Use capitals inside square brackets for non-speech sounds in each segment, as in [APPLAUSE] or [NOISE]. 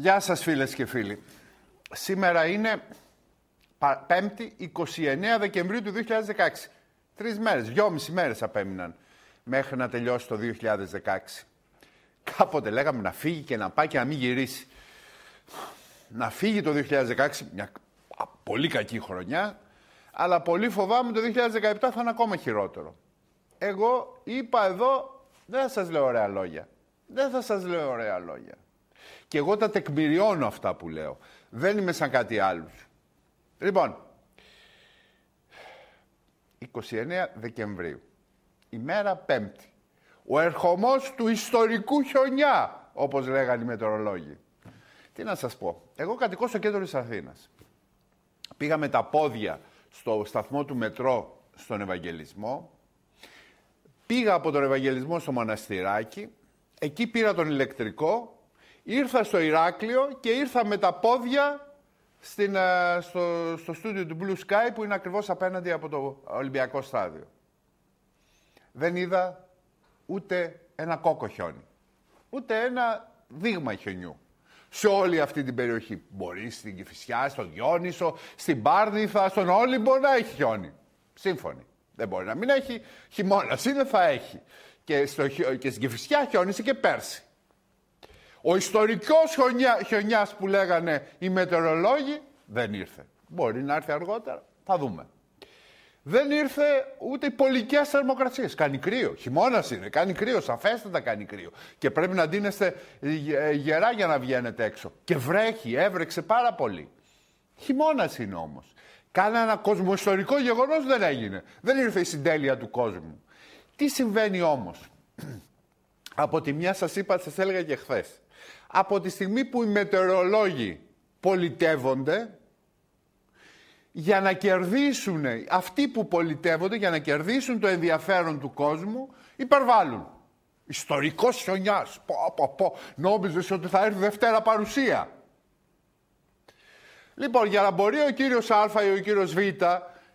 Γεια σας φίλες και φίλοι. Σήμερα είναι 5η 29 Δεκεμβρίου του 2016. Τρεις μέρες, δυόμιση μέρες απέμειναν μέχρι να τελειώσει το 2016. Κάποτε λέγαμε να φύγει και να πάει και να μην γυρίσει. Να φύγει το 2016, μια πολύ κακή χρονιά, αλλά πολύ φοβάμαι το 2017 θα είναι ακόμα χειρότερο. Εγώ είπα εδώ, δεν θα σας λέω ωραία λόγια. Δεν θα σας λέω ωραία λόγια. Και εγώ τα τεκμηριώνω αυτά που λέω. Δεν είμαι σαν κάτι άλλο. Λοιπόν, 29 Δεκεμβρίου, ημέρα Πέμπτη. Ο ερχομός του ιστορικού χιονιά, όπως λέγανε οι μετεωρολόγοι. Τι να σας πω. Εγώ κατοικώ στο κέντρο της Αθήνας. Πήγα με τα πόδια στο σταθμό του μετρό στον Ευαγγελισμό. Πήγα από τον Ευαγγελισμό στο Μοναστηράκι. Εκεί πήρα τον ηλεκτρικό Ήρθα στο Ηράκλειο και ήρθα με τα πόδια στην, ε, στο, στο στούντιο του Blue Sky που είναι ακριβώς απέναντι από το Ολυμπιακό στάδιο. Δεν είδα ούτε ένα κόκο χιόνι, ούτε ένα δείγμα χιονιού. Σε όλη αυτή την περιοχή. Μπορεί στην Κηφισιά, στον Διόνυσο, στην Πάρνηθα, στον Όλυμπο να έχει χιόνι. Σύμφωνοι. Δεν μπορεί να μην έχει. Χειμώνας είναι, θα έχει. Και, στο, και στην Κηφισιά χιόνισε και πέρσι. Ο ιστορικός χιονιά, χιονιάς που λέγανε οι μετεωρολόγοι δεν ήρθε. Μπορεί να έρθει αργότερα, θα δούμε. Δεν ήρθε ούτε οι πολικές θερμοκρασίες. Κάνει κρύο. Χειμώνας είναι. Κάνει κρύο. Σαφέστατα κάνει κρύο. Και πρέπει να ντύνεστε ε, γερά για να βγαίνετε έξω. Και βρέχει. Έβρεξε πάρα πολύ. Χειμώνας είναι όμως. Κανένα κοσμοϊστορικό γεγονός δεν έγινε. Δεν ήρθε η συντέλεια του κόσμου. Τι συμβαίνει όμως. [CLEARS THROAT] Από τη μια σας είπα, σας έλεγα και χθες από τη στιγμή που οι μετεωρολόγοι πολιτεύονται για να κερδίσουν, αυτοί που πολιτεύονται για να κερδίσουν το ενδιαφέρον του κόσμου, υπερβάλλουν. Ιστορικός χιονιάς. Νόμιζες ότι θα έρθει Δευτέρα παρουσία. Λοιπόν, για να μπορεί ο κύριος Α ή ο κύριος Β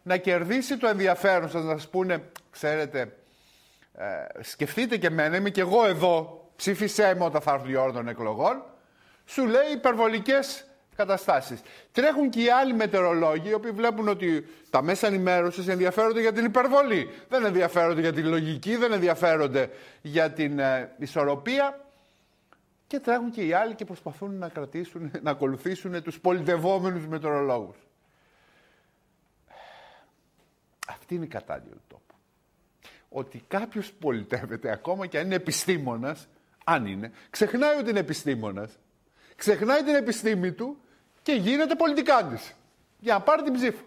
να κερδίσει το ενδιαφέρον σας, να σας πούνε, ξέρετε, ε, σκεφτείτε και εμένα, είμαι και εγώ εδώ, ψήφισέ με όταν θα έρθουν η ώρα των εκλογών, σου λέει υπερβολικές καταστάσεις. Τρέχουν και οι άλλοι μετερολόγοι, οι οποίοι βλέπουν ότι τα μέσα ενημέρωσης ενδιαφέρονται για την υπερβολή. Δεν ενδιαφέρονται για τη λογική, δεν ενδιαφέρονται για την ε, ισορροπία. Και τρέχουν και οι άλλοι και προσπαθούν να κρατήσουν, να ακολουθήσουν τους πολιτευόμενου μετερολόγου. Αυτή είναι η κατάλληλη τόπο. Ότι κάποιος πολιτεύεται, ακόμα και αν είναι επιστήμονας, αν είναι, ξεχνάει ότι είναι επιστήμονας, ξεχνάει την επιστήμη του και γίνεται πολιτικάντης. Για να πάρει την ψήφο.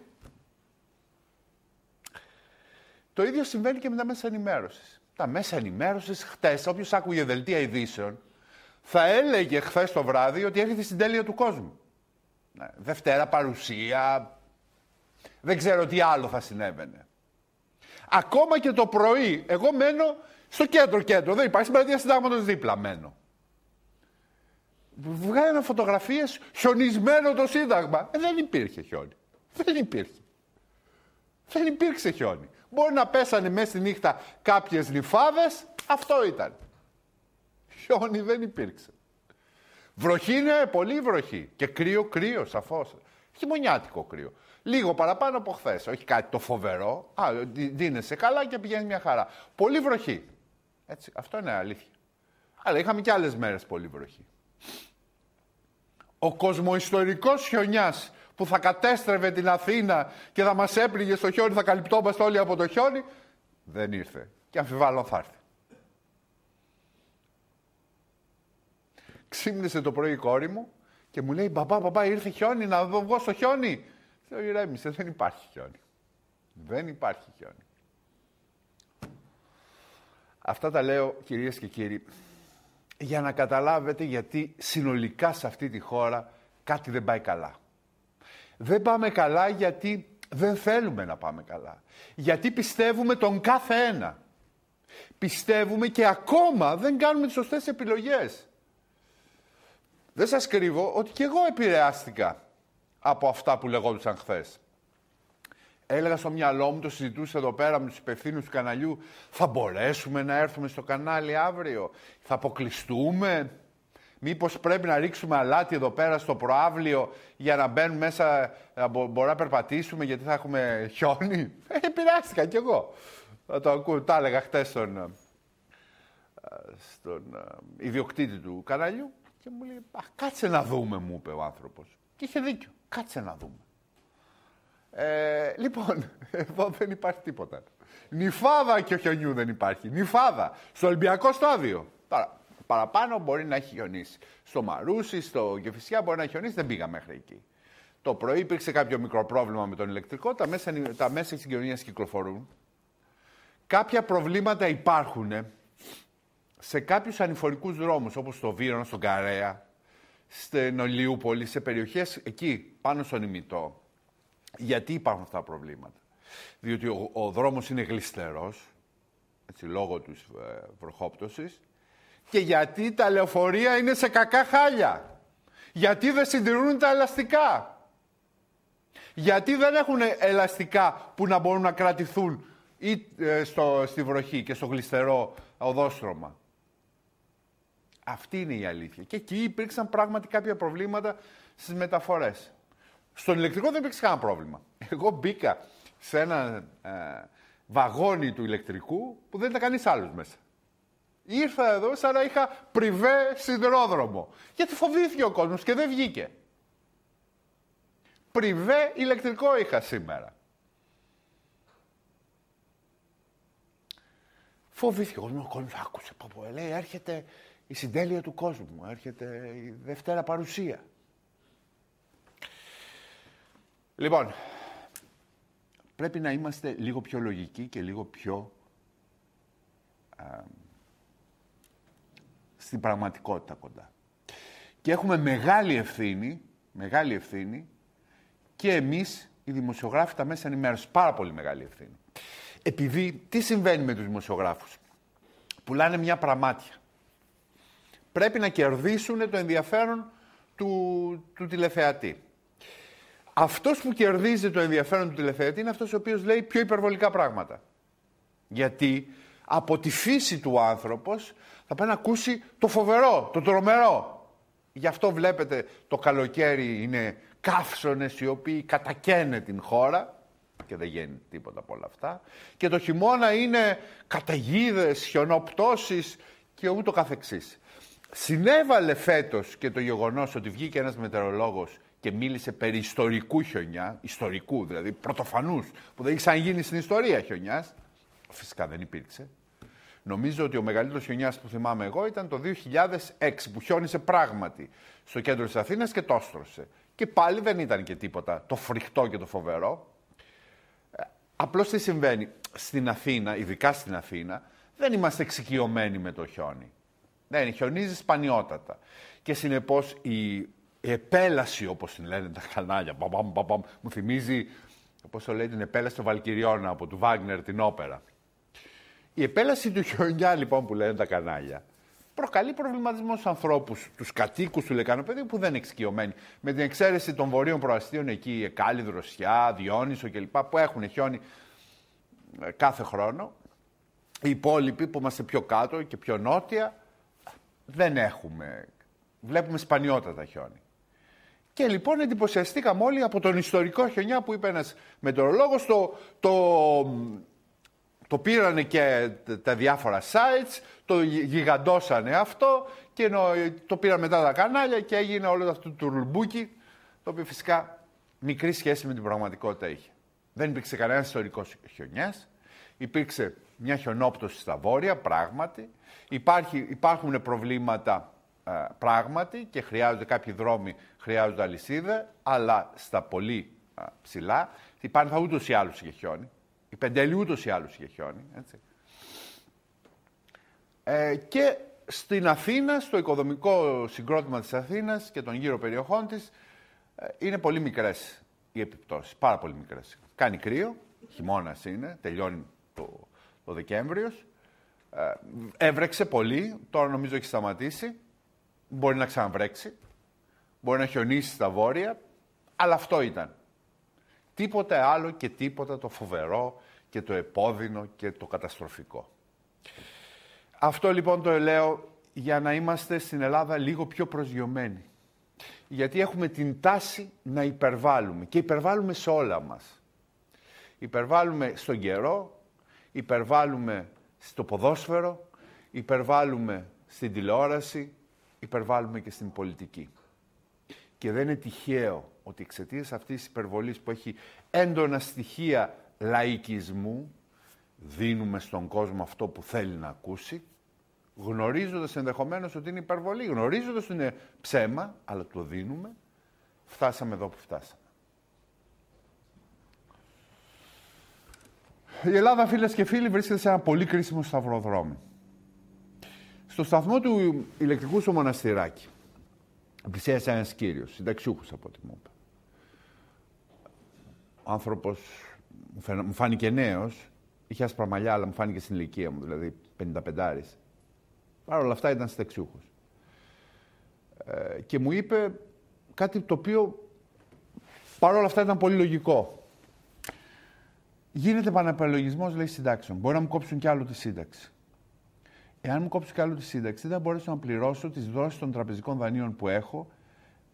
Το ίδιο συμβαίνει και με τα μέσα ενημέρωσης. Τα μέσα ενημέρωσης χτες, όποιος άκουγε δελτία ειδήσεων, θα έλεγε χθες το βράδυ ότι έρχεται στην τέλεια του κόσμου. Ναι, Δευτέρα παρουσία. Δεν ξέρω τι άλλο θα συνέβαινε. Ακόμα και το πρωί, εγώ μένω στο κέντρο-κέντρο, δεν υπάρχει. Στην πλατεία συντάγματος δίπλα μένω. Βγάλανε φωτογραφίες χιονισμένο το Σύνταγμα. Ε, δεν υπήρχε χιόνι. Δεν υπήρχε. Δεν υπήρξε χιόνι. Μπορεί να πέσανε μέσα στη νύχτα κάποιες νυφάδε. αυτό ήταν. Χιόνι δεν υπήρξε. Βροχή είναι πολύ βροχή. Και κρύο, κρύο, σαφώς. Χειμωνιάτικο κρύο. Λίγο παραπάνω από χθες. Όχι κάτι το φοβερό. Α, δίνεσαι καλά και πηγαίνεις μια χαρά. Πολύ βροχή. Έτσι, αυτό είναι αλήθεια. Αλλά είχαμε και άλλες μέρες πολύ βροχή. Ο κοσμοϊστορικός χιονιάς που θα κατέστρεβε την Αθήνα και θα μας έπληγε στο χιόνι, θα καλυπτόμαστε όλοι από το χιόνι, δεν ήρθε. Και αμφιβάλλω θα έρθει. Ξύμνησε το πρωί η κόρη μου και μου λέει «Μπαμπά, μπαμπά, ήρθε χιόνι, να δω εγώ στο χιόνι». Λέω «Ηρέμησε, δεν υπάρχει χιόνι». Δεν υπάρχει χιόνι. Αυτά τα λέω κυρίες και κύριοι για να καταλάβετε γιατί συνολικά σε αυτή τη χώρα κάτι δεν πάει καλά. Δεν πάμε καλά γιατί δεν θέλουμε να πάμε καλά. Γιατί πιστεύουμε τον κάθε ένα. Πιστεύουμε και ακόμα δεν κάνουμε τις σωστές επιλογές. Δεν σας κρύβω ότι και εγώ επηρεάστηκα από αυτά που λεγόντουσαν χθες. Έλεγα στο μυαλό μου, το συζητούσα εδώ πέρα με τους υπευθύνους του καναλιού, θα μπορέσουμε να έρθουμε στο κανάλι αύριο, θα αποκλειστούμε. Μήπως πρέπει να ρίξουμε αλάτι εδώ πέρα στο προάβλιο για να μπαίνουν μέσα, να μπορούμε να περπατήσουμε γιατί θα έχουμε χιόνι. [LAUGHS] Ε, επηρεάστηκα κι εγώ. Θα το ακούω, τα έλεγα χτες στον, ε, στον ε, ιδιοκτήτη του καναλιού και μου λέει κάτσε να δούμε» μου είπε ο άνθρωπος. Και είχε δίκιο. Κάτσε να δούμε. Ε, λοιπόν, [LAUGHS] εδώ δεν υπάρχει τίποτα. Νυφάδα και χιονιού δεν υπάρχει. Νυφάδα. Στο Ολυμπιακό στάδιο. Τώρα, παραπάνω μπορεί να έχει χιονίσει. Στο Μαρούσι, στο Γεφυσιά μπορεί να έχει χιονίσει. Δεν πήγα μέχρι εκεί. Το πρωί υπήρξε κάποιο μικρό πρόβλημα με τον ηλεκτρικό. Τα μέσα, τα μέσα κυκλοφορούν. Κάποια προβλήματα υπάρχουν ε, σε κάποιους ανηφορικούς δρόμους, όπως στο Βύρονα, στον Καρέα, στην Ολιούπολη, σε περιοχές εκεί πάνω στον ημιτό γιατί υπάρχουν αυτά τα προβλήματα. Διότι ο, ο δρόμος είναι γλιστερός, έτσι, λόγω της ε, βροχόπτωσης, και γιατί τα λεωφορεία είναι σε κακά χάλια. Γιατί δεν συντηρούν τα ελαστικά. Γιατί δεν έχουν ελαστικά που να μπορούν να κρατηθούν ή ε, στο, στη βροχή και στο γλιστερό οδόστρωμα. Αυτή είναι η αλήθεια. Και εκεί υπήρξαν πράγματι κάποια προβλήματα στις μεταφορές. Στον ηλεκτρικό δεν υπήρξε κανένα πρόβλημα. Εγώ μπήκα σε ένα ε, βαγόνι του ηλεκτρικού που δεν ήταν κανείς άλλος μέσα. Ήρθα εδώ σαν να είχα πριβέ σιδηρόδρομο. Γιατί φοβήθηκε ο κόσμος και δεν βγήκε. Πριβέ ηλεκτρικό είχα σήμερα. Φοβήθηκε ο κόσμος. Ο κόσμος άκουσε. Πω, λέει, έρχεται η συντέλεια του κόσμου. Έρχεται η Δευτέρα παρουσία. Λοιπόν, πρέπει να είμαστε λίγο πιο λογικοί και λίγο πιο στην πραγματικότητα κοντά. Και έχουμε μεγάλη ευθύνη, μεγάλη ευθύνη και εμείς οι δημοσιογράφοι τα μέσα ενημέρωσης, πάρα πολύ μεγάλη ευθύνη. Επειδή τι συμβαίνει με τους δημοσιογράφους. Πουλάνε μια πραγμάτια. Πρέπει να κερδίσουν το ενδιαφέρον του, του τηλεθεατή. Αυτός που κερδίζει το ενδιαφέρον του τηλεθεατή είναι αυτός ο οποίος λέει πιο υπερβολικά πράγματα. Γιατί από τη φύση του άνθρωπος θα πρέπει να ακούσει το φοβερό, το τρομερό. Γι' αυτό βλέπετε το καλοκαίρι είναι καύσονες οι οποίοι κατακαίνε την χώρα και δεν γίνει τίποτα από όλα αυτά. Και το χειμώνα είναι καταγίδε, χιονοπτώσεις και ούτω καθεξής. Συνέβαλε φέτος και το γεγονός ότι βγήκε ένας μετεωρολόγος και μίλησε περί ιστορικού χιονιά, ιστορικού δηλαδή, πρωτοφανούς, που δεν είχε ξαναγίνει στην ιστορία χιονιάς. Φυσικά δεν υπήρξε. Νομίζω ότι ο μεγαλύτερος χιονιάς που θυμάμαι εγώ ήταν το 2006 που χιόνισε πράγματι στο κέντρο της Αθήνας και το όστρωσε. Και πάλι δεν ήταν και τίποτα το φρικτό και το φοβερό. Ε, Απλώς τι συμβαίνει. Στην Αθήνα, ειδικά στην Αθήνα, δεν είμαστε εξοικειωμένοι με το χιόνι. Δεν ναι, χιονίζει σπανιότατα. Και συνεπώς η η επέλαση, όπως την λένε τα κανάλια, μου θυμίζει, όπως το λέει, την επέλαση των Βαλκυριών από του Βάγνερ την όπερα. Η επέλαση του χιονιά, λοιπόν, που λένε τα κανάλια, προκαλεί προβληματισμό στους ανθρώπους, τους κατοίκους του Λεκανοπέδιου που δεν είναι εξοικειωμένοι. Με την εξαίρεση των βορείων προαστίων εκεί, η Εκάλη, Δροσιά, Διόνυσο κλπ. που έχουν χιόνι ε, κάθε χρόνο. Οι υπόλοιποι που είμαστε πιο κάτω και πιο νότια δεν έχουμε. Βλέπουμε σπανιότατα χιόνι. Και λοιπόν εντυπωσιαστήκαμε όλοι από τον ιστορικό χιονιά που είπε ένας μετεωρολόγος. Το, το, πήρανε και τα διάφορα sites, το γιγαντώσανε αυτό και το πήραν μετά τα κανάλια και έγινε όλο αυτό το τουρλμπούκι, το οποίο φυσικά μικρή σχέση με την πραγματικότητα είχε. Δεν υπήρξε κανένας ιστορικός χιονιάς. Υπήρξε μια χιονόπτωση στα βόρεια, πράγματι. υπάρχουν προβλήματα ε, πράγματι και χρειάζονται κάποιοι δρόμοι χρειάζονται αλυσίδα, αλλά στα πολύ ψηλά, η Πάνθα ούτως ή άλλως είχε χιόνι. Η Πεντέλη ούτως ή άλλως είχε χιόνι. Έτσι. Ε, και στην Αθήνα, στο οικοδομικό συγκρότημα της Αθήνας και των γύρω περιοχών της, ε, είναι πολύ μικρές οι επιπτώσεις, πάρα πολύ μικρές. Κάνει κρύο, χειμώνας είναι, τελειώνει το, το Δεκέμβριος. Ε, έβρεξε πολύ, τώρα νομίζω έχει σταματήσει, μπορεί να ξαναβρέξει. Μπορεί να χιονίσει στα βόρεια, αλλά αυτό ήταν. Τίποτε άλλο και τίποτα το φοβερό και το επώδυνο και το καταστροφικό. Αυτό λοιπόν το λέω για να είμαστε στην Ελλάδα λίγο πιο προσγειωμένοι. Γιατί έχουμε την τάση να υπερβάλλουμε και υπερβάλλουμε σε όλα μας. Υπερβάλλουμε στον καιρό, υπερβάλλουμε στο ποδόσφαιρο, υπερβάλλουμε στην τηλεόραση, υπερβάλλουμε και στην πολιτική. Και δεν είναι τυχαίο ότι εξαιτίας αυτής της υπερβολής που έχει έντονα στοιχεία λαϊκισμού, δίνουμε στον κόσμο αυτό που θέλει να ακούσει, γνωρίζοντας ενδεχομένως ότι είναι υπερβολή, γνωρίζοντας ότι είναι ψέμα, αλλά το δίνουμε, φτάσαμε εδώ που φτάσαμε. Η Ελλάδα, φίλες και φίλοι, βρίσκεται σε ένα πολύ κρίσιμο σταυροδρόμι. Στο σταθμό του ηλεκτρικού στο Μοναστηράκι, πλησίασε ένα κύριος, συνταξιούχος από ό,τι μου είπε. Ο άνθρωπος μου φάνηκε νέος, είχε άσπρα μαλλιά, αλλά μου φάνηκε στην ηλικία μου, δηλαδή 55. Παρ' όλα αυτά ήταν συνταξιούχος. Ε, και μου είπε κάτι το οποίο παρ' όλα αυτά ήταν πολύ λογικό. Γίνεται επαναπαλογισμό, λέει, συντάξεων. Μπορεί να μου κόψουν κι άλλο τη σύνταξη. Εάν μου κόψεις καλό τη σύνταξη, δεν θα μπορέσω να πληρώσω τις δόσεις των τραπεζικών δανείων που έχω,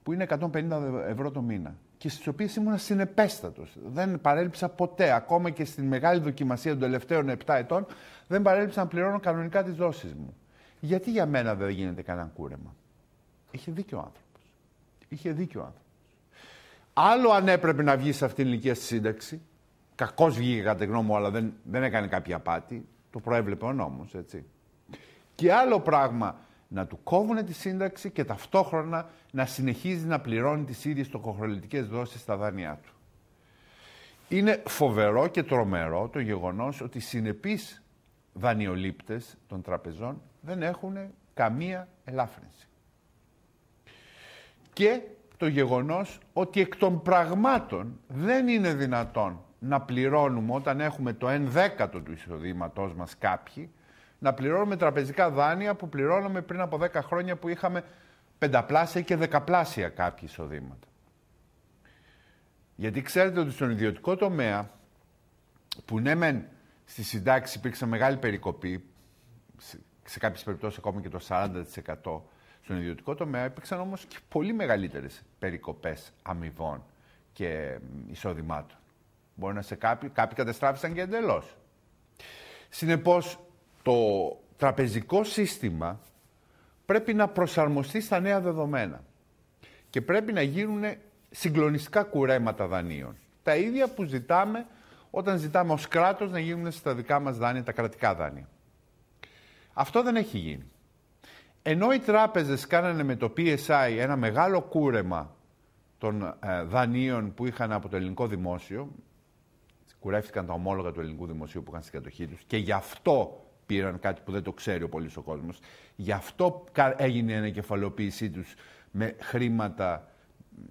που είναι 150 ευρώ το μήνα. Και στις οποίες ήμουν συνεπέστατος. Δεν παρέλειψα ποτέ, ακόμα και στην μεγάλη δοκιμασία των τελευταίων 7 ετών, δεν παρέλειψα να πληρώνω κανονικά τις δόσεις μου. Γιατί για μένα δεν γίνεται κανένα κούρεμα. Είχε δίκιο ο άνθρωπος. Είχε δίκιο ο άνθρωπος. Άλλο αν έπρεπε να βγει σε αυτήν την ηλικία στη σύνταξη. Κακώς βγήκε κατά γνώμη μου, αλλά δεν, δεν έκανε κάποια απάτη. Το προέβλεπε ο νόμος, έτσι. Και άλλο πράγμα, να του κόβουν τη σύνταξη και ταυτόχρονα να συνεχίζει να πληρώνει τις ίδιες τοκοχρολητικές δόσεις στα δάνειά του. Είναι φοβερό και τρομερό το γεγονός ότι οι συνεπείς δανειολήπτες των τραπεζών δεν έχουν καμία ελάφρυνση. Και το γεγονός ότι εκ των πραγμάτων δεν είναι δυνατόν να πληρώνουμε όταν έχουμε το 1 δέκατο του εισοδήματός μας κάποιοι, να πληρώνουμε τραπεζικά δάνεια που πληρώναμε πριν από 10 χρόνια που είχαμε πενταπλάσια και δεκαπλάσια κάποια εισοδήματα. Γιατί ξέρετε ότι στον ιδιωτικό τομέα, που ναι μεν στη συντάξη υπήρξε μεγάλη περικοπή, σε κάποιες περιπτώσεις ακόμα και το 40%, στον ιδιωτικό τομέα υπήρξαν όμως και πολύ μεγαλύτερες περικοπές αμοιβών και εισοδημάτων. Μπορεί να σε κάποιοι, κάποιοι καταστράφησαν και εντελώς. Συνεπώς, το τραπεζικό σύστημα πρέπει να προσαρμοστεί στα νέα δεδομένα και πρέπει να γίνουν συγκλονιστικά κουρέματα δανείων. Τα ίδια που ζητάμε όταν ζητάμε ως κράτος να γίνουν στα δικά μας δάνεια, τα κρατικά δάνεια. Αυτό δεν έχει γίνει. Ενώ οι τράπεζες κάνανε με το PSI ένα μεγάλο κούρεμα των ε, δανείων που είχαν από το ελληνικό δημόσιο, κουρεύτηκαν τα ομόλογα του ελληνικού δημοσίου που είχαν στην κατοχή τους και γι' αυτό πήραν κάτι που δεν το ξέρει ο πολύς ο κόσμος. Γι' αυτό έγινε η ανακεφαλοποίησή τους με χρήματα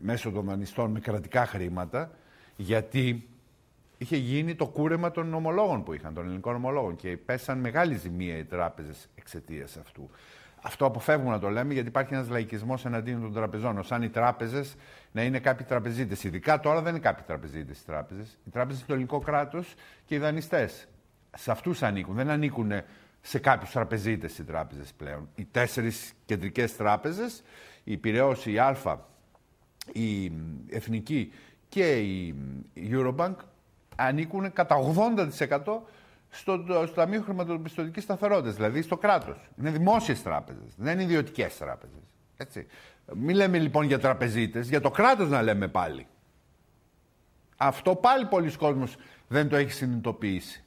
μέσω των δανειστών, με κρατικά χρήματα, γιατί είχε γίνει το κούρεμα των ομολόγων που είχαν, των ελληνικών ομολόγων. Και πέσαν μεγάλη ζημία οι τράπεζες εξαιτίας αυτού. Αυτό αποφεύγουμε να το λέμε γιατί υπάρχει ένας λαϊκισμός εναντίον των τραπεζών. αν οι τράπεζες να είναι κάποιοι τραπεζίτες. Ειδικά τώρα δεν είναι κάποιοι τραπεζίτες οι τράπεζες. Οι τράπεζες είναι το ελληνικό κράτος και οι δανειστές σε αυτούς ανήκουν. Δεν ανήκουν σε κάποιους τραπεζίτες οι τράπεζες πλέον. Οι τέσσερις κεντρικές τράπεζες, η Πυραιό, η Α, η Εθνική και η Eurobank, ανήκουν κατά 80% στο, στο Ταμείο Χρηματοπιστωτικής Σταθερότητας, δηλαδή στο κράτος. Είναι δημόσιες τράπεζες, δεν είναι ιδιωτικές τράπεζες. Έτσι. Μην λέμε λοιπόν για τραπεζίτες, για το κράτος να λέμε πάλι. Αυτό πάλι πολλοί κόσμος δεν το έχει συνειδητοποιήσει.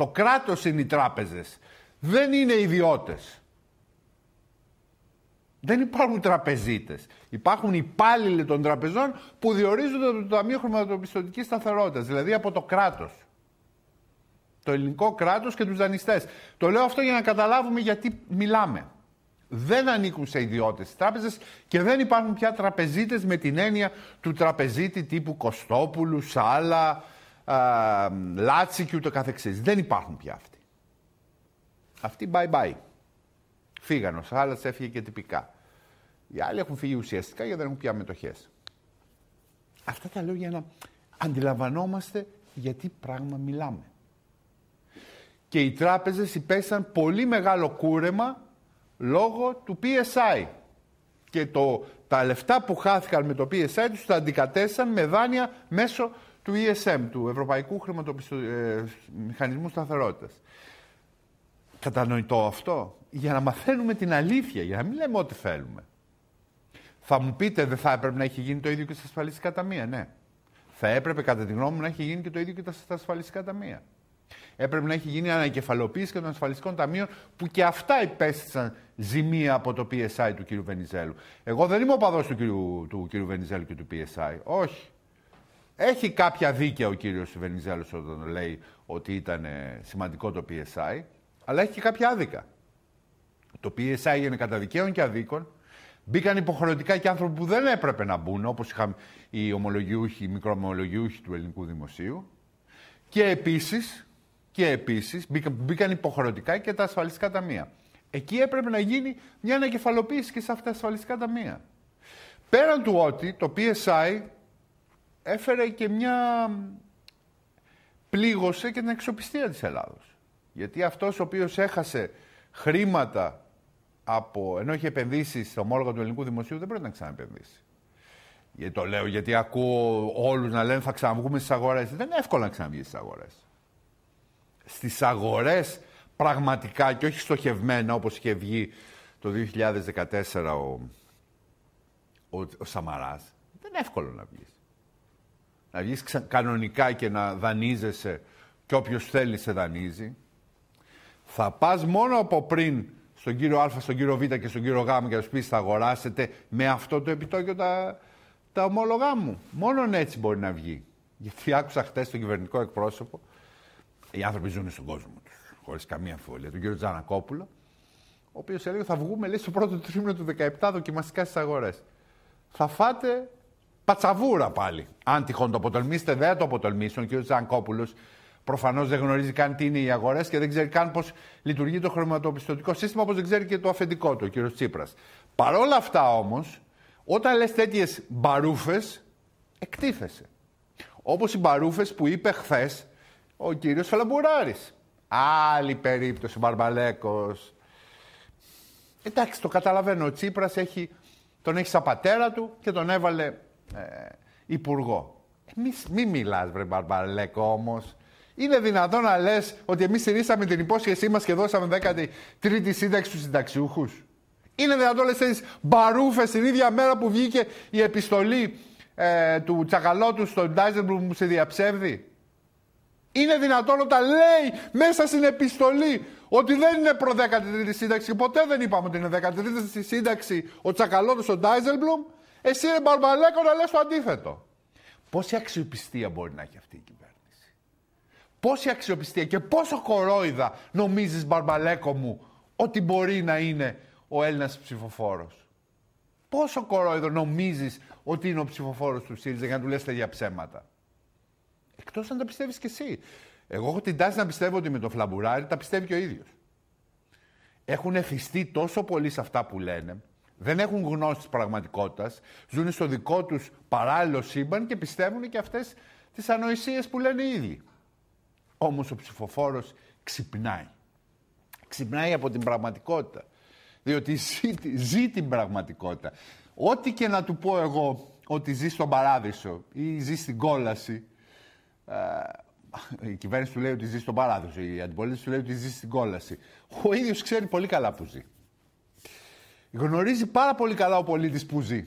Το κράτος είναι οι τράπεζες. Δεν είναι ιδιώτες. Δεν υπάρχουν τραπεζίτες. Υπάρχουν υπάλληλοι των τραπεζών που διορίζονται από το Ταμείο Χρηματοπιστωτικής Σταθερότητας, δηλαδή από το κράτος. Το ελληνικό κράτος και τους δανειστές. Το λέω αυτό για να καταλάβουμε γιατί μιλάμε. Δεν ανήκουν σε ιδιώτες οι τράπεζες και δεν υπάρχουν πια τραπεζίτες με την έννοια του τραπεζίτη τύπου Κωστόπουλου, Σάλα, Λάτσι και ούτω καθεξής. Δεν υπάρχουν πια αυτοί. Αυτοί bye bye. Φύγανε. Ο Σάλατς έφυγε και τυπικά. Οι άλλοι έχουν φύγει ουσιαστικά γιατί δεν έχουν πια μετοχές. Αυτά τα λέω για να αντιλαμβανόμαστε γιατί πράγμα μιλάμε. Και οι τράπεζες υπέστησαν πολύ μεγάλο κούρεμα λόγω του PSI. Και το, τα λεφτά που χάθηκαν με το PSI τους τα αντικατέστησαν με δάνεια μέσω του ESM, του Ευρωπαϊκού Χρηματοπιστω... Ε, Μηχανισμού Σταθερότητας. Κατανοητό αυτό. Για να μαθαίνουμε την αλήθεια, για να μην λέμε ό,τι θέλουμε. Θα μου πείτε, δεν θα έπρεπε να έχει γίνει το ίδιο και στα ασφαλιστικά ταμεία. Ναι. Θα έπρεπε, κατά τη γνώμη μου, να έχει γίνει και το ίδιο και στα ασφαλιστικά ταμεία. Έπρεπε να έχει γίνει ανακεφαλοποίηση και των ασφαλιστικών ταμείων που και αυτά υπέστησαν ζημία από το PSI του κ. Βενιζέλου. Εγώ δεν είμαι ο του, κ. του κ. Βενιζέλου και του PSI. Όχι. Έχει κάποια δίκαια ο κύριος Βενιζέλος όταν λέει ότι ήταν σημαντικό το PSI, αλλά έχει και κάποια άδικα. Το PSI έγινε κατά δικαίων και αδίκων. Μπήκαν υποχρεωτικά και άνθρωποι που δεν έπρεπε να μπουν, όπως οι ομολογιούχοι, οι μικροομολογιούχοι του ελληνικού δημοσίου. Και επίσης και επίσης, μπήκαν υποχρεωτικά και τα ασφαλιστικά ταμεία. Εκεί έπρεπε να γίνει μια ανακεφαλοποίηση και σε αυτά τα ασφαλιστικά ταμεία. Πέραν του ότι το PSI έφερε και μια... πλήγωσε και την αξιοπιστία της Ελλάδος. Γιατί αυτός ο οποίος έχασε χρήματα από... ενώ είχε επενδύσεις στο ομόλογο του ελληνικού δημοσίου δεν πρέπει να ξαναεπενδύσει. Γιατί το λέω, γιατί ακούω όλους να λένε θα ξαναβγούμε στις αγορές. Δεν είναι εύκολο να ξαναβγείς στις αγορές. Στις αγορές πραγματικά και όχι στοχευμένα όπως είχε βγει το 2014 ο, ο, Σαμαράς. Δεν είναι εύκολο να βγεις να βγεις κανονικά και να δανείζεσαι και όποιος θέλει σε δανείζει. Θα πας μόνο από πριν στον κύριο Α, στον κύριο Β και στον κύριο Γ και να σου πεις θα αγοράσετε με αυτό το επιτόκιο τα, τα ομόλογά μου. Μόνο έτσι μπορεί να βγει. Γιατί άκουσα χθε τον κυβερνητικό εκπρόσωπο, οι άνθρωποι ζουν στον κόσμο τους, χωρίς καμία αμφιβολία, τον κύριο Τζανακόπουλο, ο οποίος έλεγε θα βγούμε λέει, στο πρώτο τρίμηνο του 17 δοκιμαστικά στις αγορές. Θα φάτε Πατσαβούρα πάλι. Αν τυχόν το αποτολμήσετε, δεν το αποτολμήσουν. Ο κ. Τζανκόπουλο προφανώς δεν γνωρίζει καν τι είναι οι αγορές και δεν ξέρει καν πώς λειτουργεί το χρηματοπιστωτικό σύστημα, όπως δεν ξέρει και το αφεντικό του, ο κ. Τσίπρας. Παρ' όλα αυτά όμως, όταν λες τέτοιες μπαρούφες, εκτίθεσαι. Όπως οι μπαρούφες που είπε χθες ο κύριος Φαλαμπουράρη. Άλλη περίπτωση, Μπαρμπαλέκος. Εντάξει, το καταλαβαίνω. Ο τσίπρας έχει, τον έχει σαν πατέρα του και τον έβαλε ε, υπουργό. Ε, μη, μη μιλάς βρε Μπαρμπαλέκο όμως. Είναι δυνατόν να λες ότι εμείς στηρίσαμε την υπόσχεσή μας και δώσαμε 13η σύνταξη στους συνταξιούχους. Είναι δυνατόν λες τις μπαρούφες την ίδια μέρα που βγήκε η επιστολή ε, του τσακαλώτου στον Ντάιζεμπλουμ που σε διαψεύδει. Είναι δυνατόν όταν λέει μέσα στην επιστολή ότι δεν είναι προ 13η σύνταξη, ποτέ δεν είπαμε ότι είναι 13η σύνταξη ο τσακαλώτος ο Ντάιζελμπλουμ, εσύ ρε Μπαρμπαλέκο να λες το αντίθετο. Πόση αξιοπιστία μπορεί να έχει αυτή η κυβέρνηση. Πόση αξιοπιστία και πόσο κορόιδα νομίζεις Μπαρμπαλέκο μου ότι μπορεί να είναι ο Έλληνας ψηφοφόρος. Πόσο κορόιδο νομίζεις ότι είναι ο ψηφοφόρος του ΣΥΡΙΖΑ για να του λες τέτοια ψέματα. Εκτός αν τα πιστεύεις κι εσύ. Εγώ έχω την τάση να πιστεύω ότι με το φλαμπουράρι τα πιστεύει και ο ίδιος. Έχουν εφιστεί τόσο πολύ σε αυτά που λένε δεν έχουν γνώση της πραγματικότητας. Ζουν στο δικό τους παράλληλο σύμπαν και πιστεύουν και αυτές τις ανοησίες που λένε οι ίδιοι. Όμως ο ψηφοφόρος ξυπνάει. Ξυπνάει από την πραγματικότητα. Διότι ζει, την πραγματικότητα. Ό,τι και να του πω εγώ ότι ζει στον παράδεισο ή ζει στην κόλαση. Ε, η κυβέρνηση του λέει ότι ζει στον παράδεισο, η αντιπολίτευση του λέει ότι ζει στην κόλαση. Ο ίδιος ξέρει πολύ καλά που ζει γνωρίζει πάρα πολύ καλά ο πολίτης που ζει.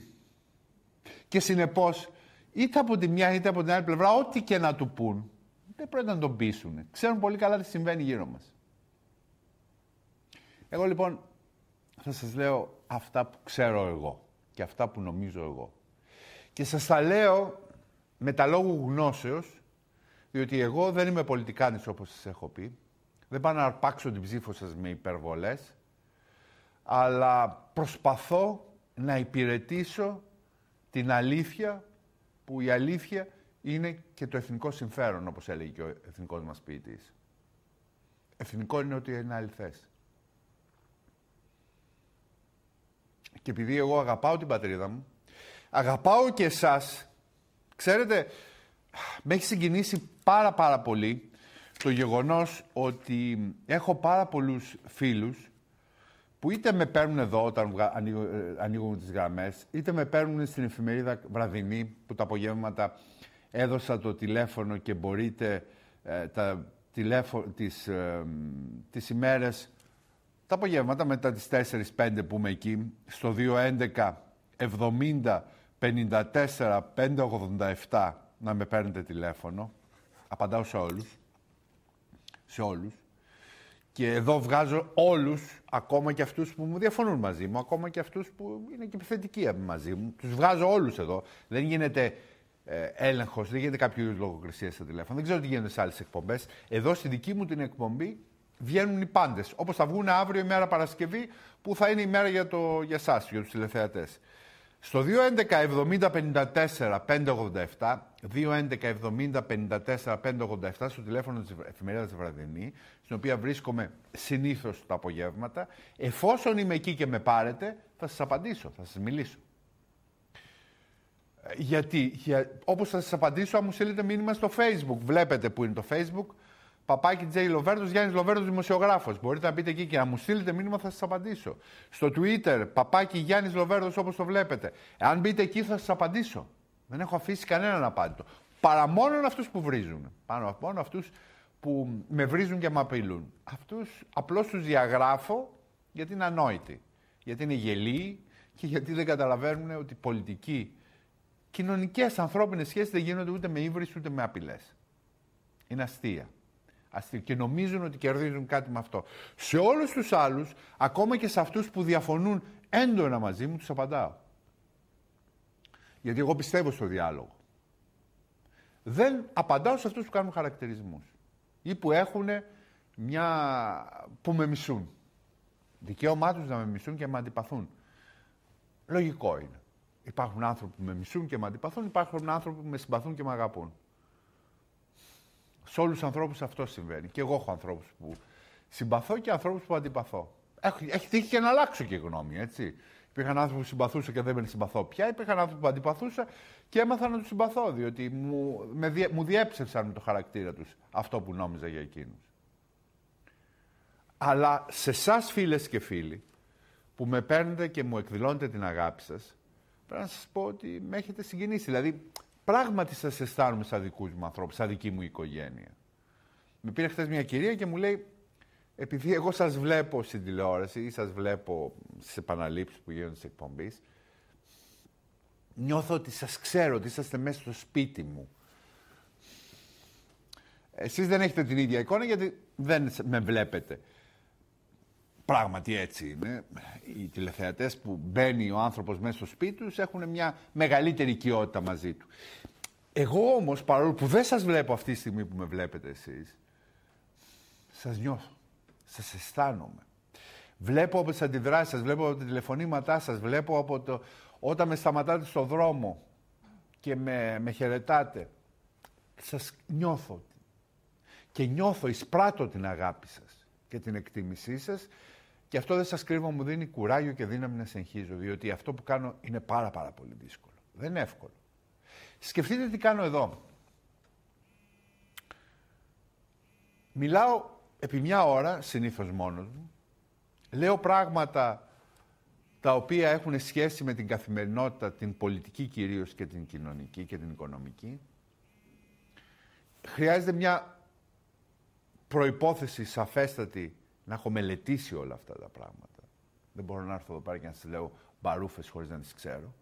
Και συνεπώς, είτε από τη μια είτε από την άλλη πλευρά, ό,τι και να του πούν, δεν πρέπει να τον πείσουν. Ξέρουν πολύ καλά τι συμβαίνει γύρω μας. Εγώ λοιπόν θα σας λέω αυτά που ξέρω εγώ και αυτά που νομίζω εγώ. Και σας τα λέω με τα λόγου γνώσεως, διότι εγώ δεν είμαι πολιτικάνης όπως σας έχω πει. Δεν πάω να αρπάξω την ψήφο σας με υπερβολές αλλά προσπαθώ να υπηρετήσω την αλήθεια που η αλήθεια είναι και το εθνικό συμφέρον, όπως έλεγε και ο εθνικός μας ποιητής. Εθνικό είναι ότι είναι αληθές. Και επειδή εγώ αγαπάω την πατρίδα μου, αγαπάω και εσάς, ξέρετε, με έχει συγκινήσει πάρα πάρα πολύ το γεγονός ότι έχω πάρα πολλούς φίλους που είτε με παίρνουν εδώ όταν ε, ανοίγουν, τις γραμμές, είτε με παίρνουν στην εφημερίδα βραδινή που τα απογεύματα έδωσα το τηλέφωνο και μπορείτε ε, τα τηλέφω, τις, ε, τις ημέρες, τα απογεύματα μετά τις 4-5 που είμαι εκεί, στο 211 70 54 587 να με παίρνετε τηλέφωνο. Απαντάω σε όλους. Σε όλους. Και εδώ βγάζω όλους, ακόμα και αυτούς που μου διαφωνούν μαζί μου, ακόμα και αυτούς που είναι και επιθετικοί μαζί μου. Τους βγάζω όλους εδώ. Δεν γίνεται ε, έλεγχος, δεν γίνεται κάποιο είδους λογοκρισία στο τηλέφωνο. Δεν ξέρω τι γίνεται σε άλλες εκπομπές. Εδώ στη δική μου την εκπομπή βγαίνουν οι πάντες. Όπως θα βγουν αύριο η μέρα Παρασκευή, που θα είναι η μέρα για, το, για εσάς, για τους τηλεθεατές. Στο 2.11.70.54.587, 2.11.70.54.587, στο τηλέφωνο της εφημερίδας της Βραδινή, στην οποία βρίσκομαι συνήθως τα απογεύματα, εφόσον είμαι εκεί και με πάρετε, θα σας απαντήσω, θα σας μιλήσω. Ε, γιατί, για, όπως θα σας απαντήσω, αν μου στείλετε μήνυμα στο facebook, βλέπετε που είναι το facebook, Παπάκι Τζέι Λοβέρντο, Γιάννη Λοβέρντο, δημοσιογράφος. Μπορείτε να μπείτε εκεί και να μου στείλετε μήνυμα, θα σας απαντήσω. Στο Twitter, παπάκι Γιάννης Λοβέρντο, όπως το βλέπετε. Αν μπείτε εκεί, θα σας απαντήσω. Δεν έχω αφήσει κανέναν απάντητο. Παρά μόνο αυτούς που βρίζουν. Πάνω μόνο αυτούς που με βρίζουν και με απειλούν. Αυτούς απλώς τους διαγράφω γιατί είναι ανόητοι. Γιατί είναι γελοί και γιατί δεν καταλαβαίνουν ότι πολιτική, κοινωνικές, ανθρώπινες σχέσεις δεν γίνονται ούτε με ύβρις ούτε με απειλές. Είναι αστεία και νομίζουν ότι κερδίζουν κάτι με αυτό. Σε όλους τους άλλους, ακόμα και σε αυτούς που διαφωνούν έντονα μαζί μου, τους απαντάω. Γιατί εγώ πιστεύω στο διάλογο. Δεν απαντάω σε αυτούς που κάνουν χαρακτηρισμούς ή που έχουν μια... που με μισούν. Δικαίωμά τους να με μισούν και με αντιπαθούν. Λογικό είναι. Υπάρχουν άνθρωποι που με μισούν και με αντιπαθούν, υπάρχουν άνθρωποι που με συμπαθούν και με αγαπούν. Σε όλους τους ανθρώπους αυτό συμβαίνει. Και εγώ έχω ανθρώπους που συμπαθώ και ανθρώπους που αντιπαθώ. Έχει, έχει τύχει και να αλλάξω και γνώμη, έτσι. Υπήρχαν άνθρωποι που συμπαθούσα και δεν με συμπαθώ πια. Υπήρχαν άνθρωποι που αντιπαθούσα και έμαθα να τους συμπαθώ, διότι μου, με, μου διέψευσαν με το χαρακτήρα τους αυτό που νόμιζα για εκείνους. Αλλά σε εσάς, φίλες και φίλοι, που με παίρνετε και μου εκδηλώνετε την αγάπη σας, πρέπει να σας πω ότι με έχετε συγκινήσει. Δηλαδή, πράγματι σας αισθάνομαι σαν δικούς μου ανθρώπους, σαν δική μου οικογένεια. Με πήρε χθες μια κυρία και μου λέει, επειδή εγώ σας βλέπω στην τηλεόραση ή σας βλέπω στις επαναλήψεις που γίνονται τη εκπομπή, νιώθω ότι σας ξέρω, ότι είσαστε μέσα στο σπίτι μου. Εσείς δεν έχετε την ίδια εικόνα γιατί δεν με βλέπετε. Πράγματι έτσι είναι. Οι τηλεθεατές που μπαίνει ο άνθρωπος μέσα στο σπίτι τους έχουν μια μεγαλύτερη οικειότητα μαζί του. Εγώ όμως, παρόλο που δεν σας βλέπω αυτή τη στιγμή που με βλέπετε εσείς. Σας νιώθω, σας αισθάνομαι. Βλέπω από τις αντιδράσεις, σας βλέπω από τα τηλεφωνήματά σας βλέπω από το... Όταν με σταματάτε στο δρόμο και με, χαιρετάτε, Σας νιώθω. Και νιώθω, εισπράττω την αγάπη σας και την εκτίμησή σας και αυτό δεν σας κρύβω, μου δίνει κουράγιο και δύναμη να συνεχίζω, διότι αυτό που κάνω είναι πάρα πάρα πολύ δύσκολο. Δεν είναι εύκολο. Σκεφτείτε τι κάνω εδώ. Μιλάω επί μια ώρα, συνήθως μόνος μου. Λέω πράγματα τα οποία έχουν σχέση με την καθημερινότητα, την πολιτική κυρίως και την κοινωνική και την οικονομική. Χρειάζεται μια προϋπόθεση σαφέστατη να έχω μελετήσει όλα αυτά τα πράγματα. Δεν μπορώ να έρθω εδώ πέρα και να σα λέω μπαρούφες χωρίς να τις ξέρω.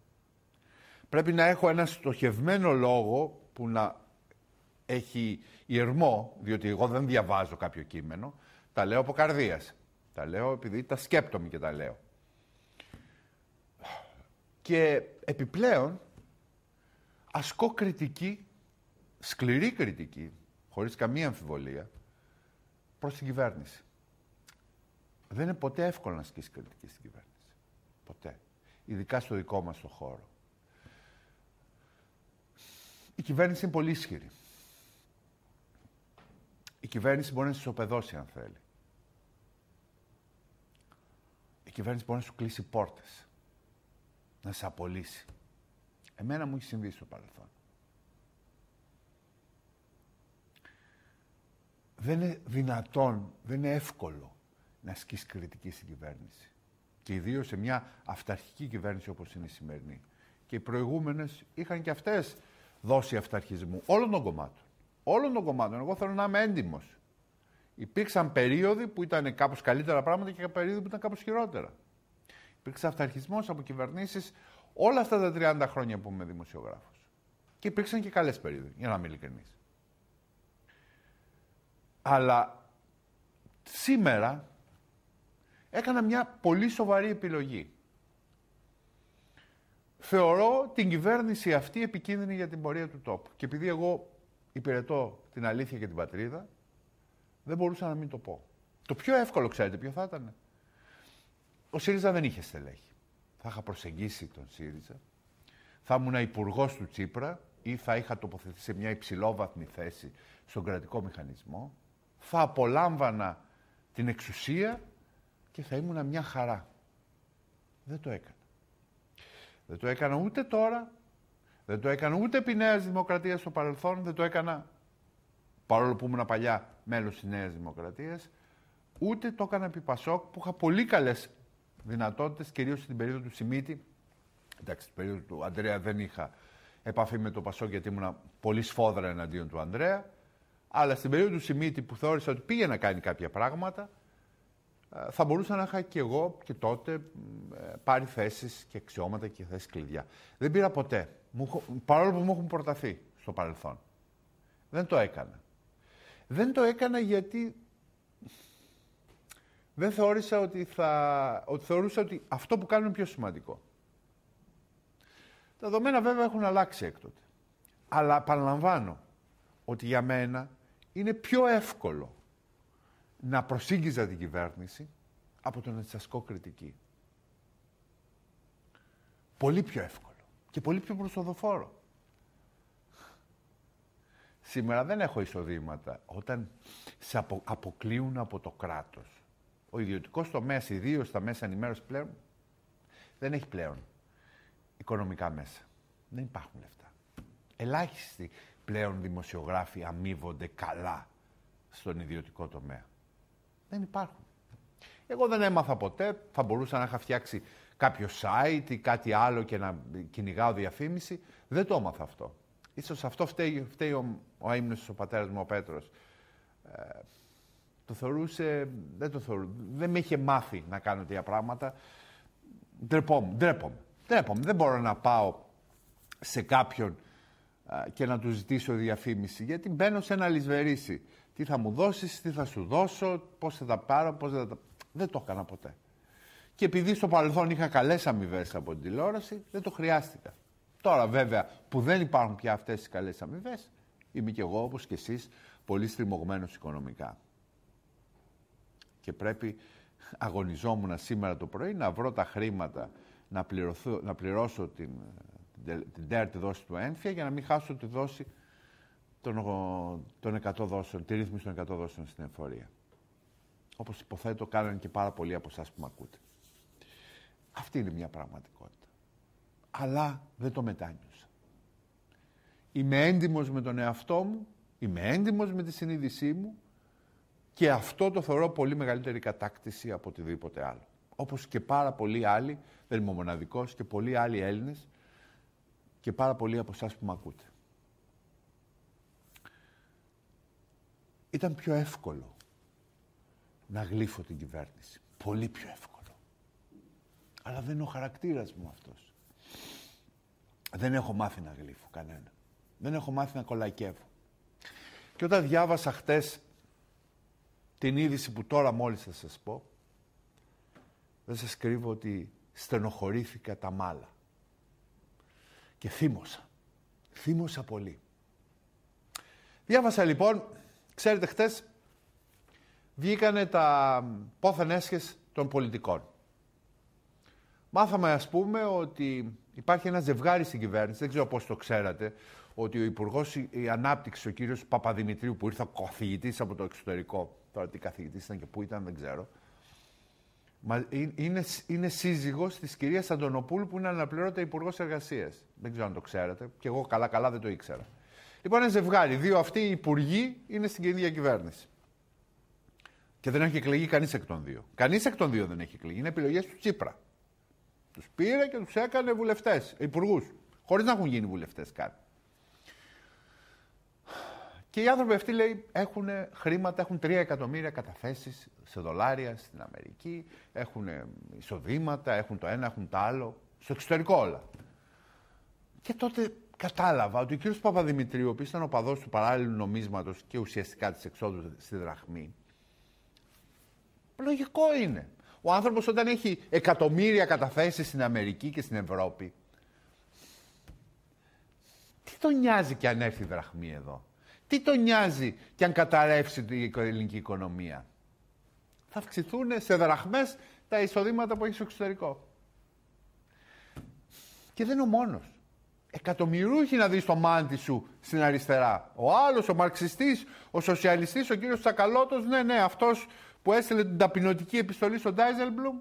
Πρέπει να έχω ένα στοχευμένο λόγο που να έχει ιερμό, διότι εγώ δεν διαβάζω κάποιο κείμενο. Τα λέω από καρδίας. Τα λέω επειδή τα σκέπτομαι και τα λέω. Και επιπλέον ασκώ κριτική, σκληρή κριτική, χωρίς καμία αμφιβολία, προς την κυβέρνηση. Δεν είναι ποτέ εύκολο να ασκήσει κριτική στην κυβέρνηση. Ποτέ. Ειδικά στο δικό μας το χώρο. Η κυβέρνηση είναι πολύ ισχυρή. Η κυβέρνηση μπορεί να σε ισοπεδώσει αν θέλει. Η κυβέρνηση μπορεί να σου κλείσει πόρτες. Να σε απολύσει. Εμένα μου έχει συμβεί στο παρελθόν. Δεν είναι δυνατόν, δεν είναι εύκολο να ασκείς κριτική στην κυβέρνηση. Και ιδίως σε μια αυταρχική κυβέρνηση όπως είναι η σημερινή. Και οι προηγούμενες είχαν και αυτές δώσει αυταρχισμού όλων των κομμάτων. Όλων των κομμάτων. Εγώ θέλω να είμαι έντιμος. Υπήρξαν περίοδοι που ήταν κάπως καλύτερα πράγματα και περίοδοι που ήταν κάπως χειρότερα. Υπήρξε αυταρχισμός από κυβερνήσεις όλα αυτά τα 30 χρόνια που είμαι δημοσιογράφος. Και υπήρξαν και καλές περίοδοι, για να είμαι Αλλά σήμερα έκανα μια πολύ σοβαρή επιλογή. Θεωρώ την κυβέρνηση αυτή επικίνδυνη για την πορεία του τόπου. Και επειδή εγώ υπηρετώ την αλήθεια και την πατρίδα, δεν μπορούσα να μην το πω. Το πιο εύκολο, ξέρετε ποιο θα ήταν. Ο ΣΥΡΙΖΑ δεν είχε στελέχη. Θα είχα προσεγγίσει τον ΣΥΡΙΖΑ. Θα ήμουν υπουργός του Τσίπρα ή θα είχα τοποθετηθεί σε μια υψηλόβαθμη θέση στον κρατικό μηχανισμό. Θα απολάμβανα την εξουσία και θα ήμουν μια χαρά. Δεν το έκανα. Δεν το έκανα ούτε τώρα, δεν το έκανα ούτε επί νέας δημοκρατίας στο παρελθόν, δεν το έκανα, παρόλο που ήμουν παλιά μέλος της νέας δημοκρατίας, ούτε το έκανα επί Πασόκ που είχα πολύ καλές δυνατότητες κυρίως στην περίοδο του Σιμίτη. Εντάξει, στην περίοδο του Αντρέα δεν είχα επαφή με το Πασόκ γιατί ήμουν πολύ σφόδρα εναντίον του Ανδρέα. Αλλά στην περίοδο του Σιμίτη που θεώρησα ότι πήγε να κάνει κάποια πράγματα, ε, θα μπορούσα να είχα και εγώ και τότε ε, πάρει θέσεις και αξιώματα και θέσεις κλειδιά. Δεν πήρα ποτέ. Μου, παρόλο που μου έχουν προταθεί στο παρελθόν. Δεν το έκανα. Δεν το έκανα γιατί δεν θεώρησα ότι θα... ότι θεωρούσα ότι αυτό που κάνουν είναι πιο σημαντικό. Τα δεδομένα βέβαια έχουν αλλάξει έκτοτε. Αλλά παραλαμβάνω ότι για μένα είναι πιο εύκολο να προσήγγιζα την κυβέρνηση από το να της ασκώ κριτική. Πολύ πιο εύκολο και πολύ πιο προσοδοφόρο. Σήμερα δεν έχω εισοδήματα. Όταν σε αποκλείουν από το κράτος, ο ιδιωτικός τομέας, ιδίως στα μέσα ενημέρωσης πλέον, δεν έχει πλέον οικονομικά μέσα. Δεν υπάρχουν λεφτά. Ελάχιστοι πλέον δημοσιογράφοι αμείβονται καλά στον ιδιωτικό τομέα. Δεν υπάρχουν. Εγώ δεν έμαθα ποτέ. Θα μπορούσα να είχα φτιάξει κάποιο site ή κάτι άλλο και να κυνηγάω διαφήμιση. Δεν το έμαθα αυτό. Ίσως αυτό φταίει, ο, ο ο πατέρας μου, ο Πέτρος. Ε, το θεωρούσε, δεν το θεωρούσε, δεν με είχε μάθει να κάνω τέτοια πράγματα. ντρέπομαι, ντρέπομαι. Δεν μπορώ να πάω σε κάποιον ε, και να του ζητήσω διαφήμιση, γιατί μπαίνω σε ένα λησβερίσι τι θα μου δώσεις, τι θα σου δώσω, πώς θα τα πάρω, πώς θα τα. Δεν το έκανα ποτέ. Και επειδή στο παρελθόν είχα καλές αμοιβές από την τηλεόραση, δεν το χρειάστηκα. Τώρα βέβαια που δεν υπάρχουν πια αυτές οι καλές αμοιβές, είμαι κι εγώ όπως και εσείς πολύ στριμωγμένος οικονομικά. Και πρέπει, αγωνιζόμουν σήμερα το πρωί να βρω τα χρήματα να, πληρώσω την, την, δόση του ένφια για να μην χάσω τη δόση των, των 100 τη ρύθμιση των 100 στην εφορία. Όπως υποθέτω κάνανε και πάρα πολλοί από εσάς που με ακούτε. Αυτή είναι μια πραγματικότητα. Αλλά δεν το μετάνιωσα. Είμαι έντιμος με τον εαυτό μου, είμαι έντιμος με τη συνείδησή μου και αυτό το θεωρώ πολύ μεγαλύτερη κατάκτηση από οτιδήποτε άλλο. Όπως και πάρα πολλοί άλλοι, δεν είμαι ο μοναδικός, και πολλοί άλλοι Έλληνες και πάρα πολλοί από εσάς που με ακούτε. ήταν πιο εύκολο να γλύφω την κυβέρνηση. Πολύ πιο εύκολο. Αλλά δεν είναι ο χαρακτήρας μου αυτός. Δεν έχω μάθει να γλύφω κανένα. Δεν έχω μάθει να κολακεύω. Και όταν διάβασα χτες την είδηση που τώρα μόλις θα σας πω, δεν σας κρύβω ότι στενοχωρήθηκα τα μάλα. Και θύμωσα. Θύμωσα πολύ. Διάβασα λοιπόν Ξέρετε, χτες βγήκανε τα πόθεν έσχες των πολιτικών. Μάθαμε, ας πούμε, ότι υπάρχει ένα ζευγάρι στην κυβέρνηση, δεν ξέρω πώς το ξέρατε, ότι ο Υπουργός η Ανάπτυξη, ο κύριος Παπαδημητρίου, που ήρθε καθηγητής από το εξωτερικό, τώρα τι καθηγητής ήταν και πού ήταν, δεν ξέρω, είναι, είναι σύζυγος της κυρίας Αντωνοπούλου που είναι αναπληρώτα Υπουργός Εργασίας. Δεν ξέρω αν το ξέρατε. Και εγώ καλά-καλά δεν το ήξερα. Λοιπόν, ένα ζευγάρι. Δύο αυτοί οι υπουργοί είναι στην ίδια κυβέρνηση. Και δεν έχει εκλεγεί κανείς εκ των δύο. Κανείς εκ των δύο δεν έχει εκλεγεί. Είναι επιλογές του Τσίπρα. Τους πήρε και τους έκανε βουλευτές, υπουργούς. Χωρίς να έχουν γίνει βουλευτές κάτι. Και οι άνθρωποι αυτοί λέει έχουν χρήματα, έχουν 3 εκατομμύρια καταθέσεις σε δολάρια στην Αμερική, έχουν εισοδήματα, έχουν το ένα, έχουν το άλλο, στο εξωτερικό όλα. Και τότε κατάλαβα ότι ο κύριος Παπαδημητρίου, ο οποίο ήταν ο παδός του παράλληλου νομίσματος και ουσιαστικά της εξόδου στη Δραχμή, λογικό είναι. Ο άνθρωπος όταν έχει εκατομμύρια καταθέσεις στην Αμερική και στην Ευρώπη, τι τον νοιάζει και αν έρθει η Δραχμή εδώ. Τι τον νοιάζει και αν καταρρεύσει η ελληνική οικονομία. Θα αυξηθούν σε δραχμές τα εισοδήματα που έχει στο εξωτερικό. Και δεν είναι ο μόνος εκατομμυρούχοι να δεις το μάντι σου στην αριστερά. Ο άλλος, ο μαρξιστής, ο σοσιαλιστής, ο κύριος Τσακαλώτος. ναι, ναι, αυτός που έστειλε την ταπεινωτική επιστολή στον Ντάιζελμπλουμ.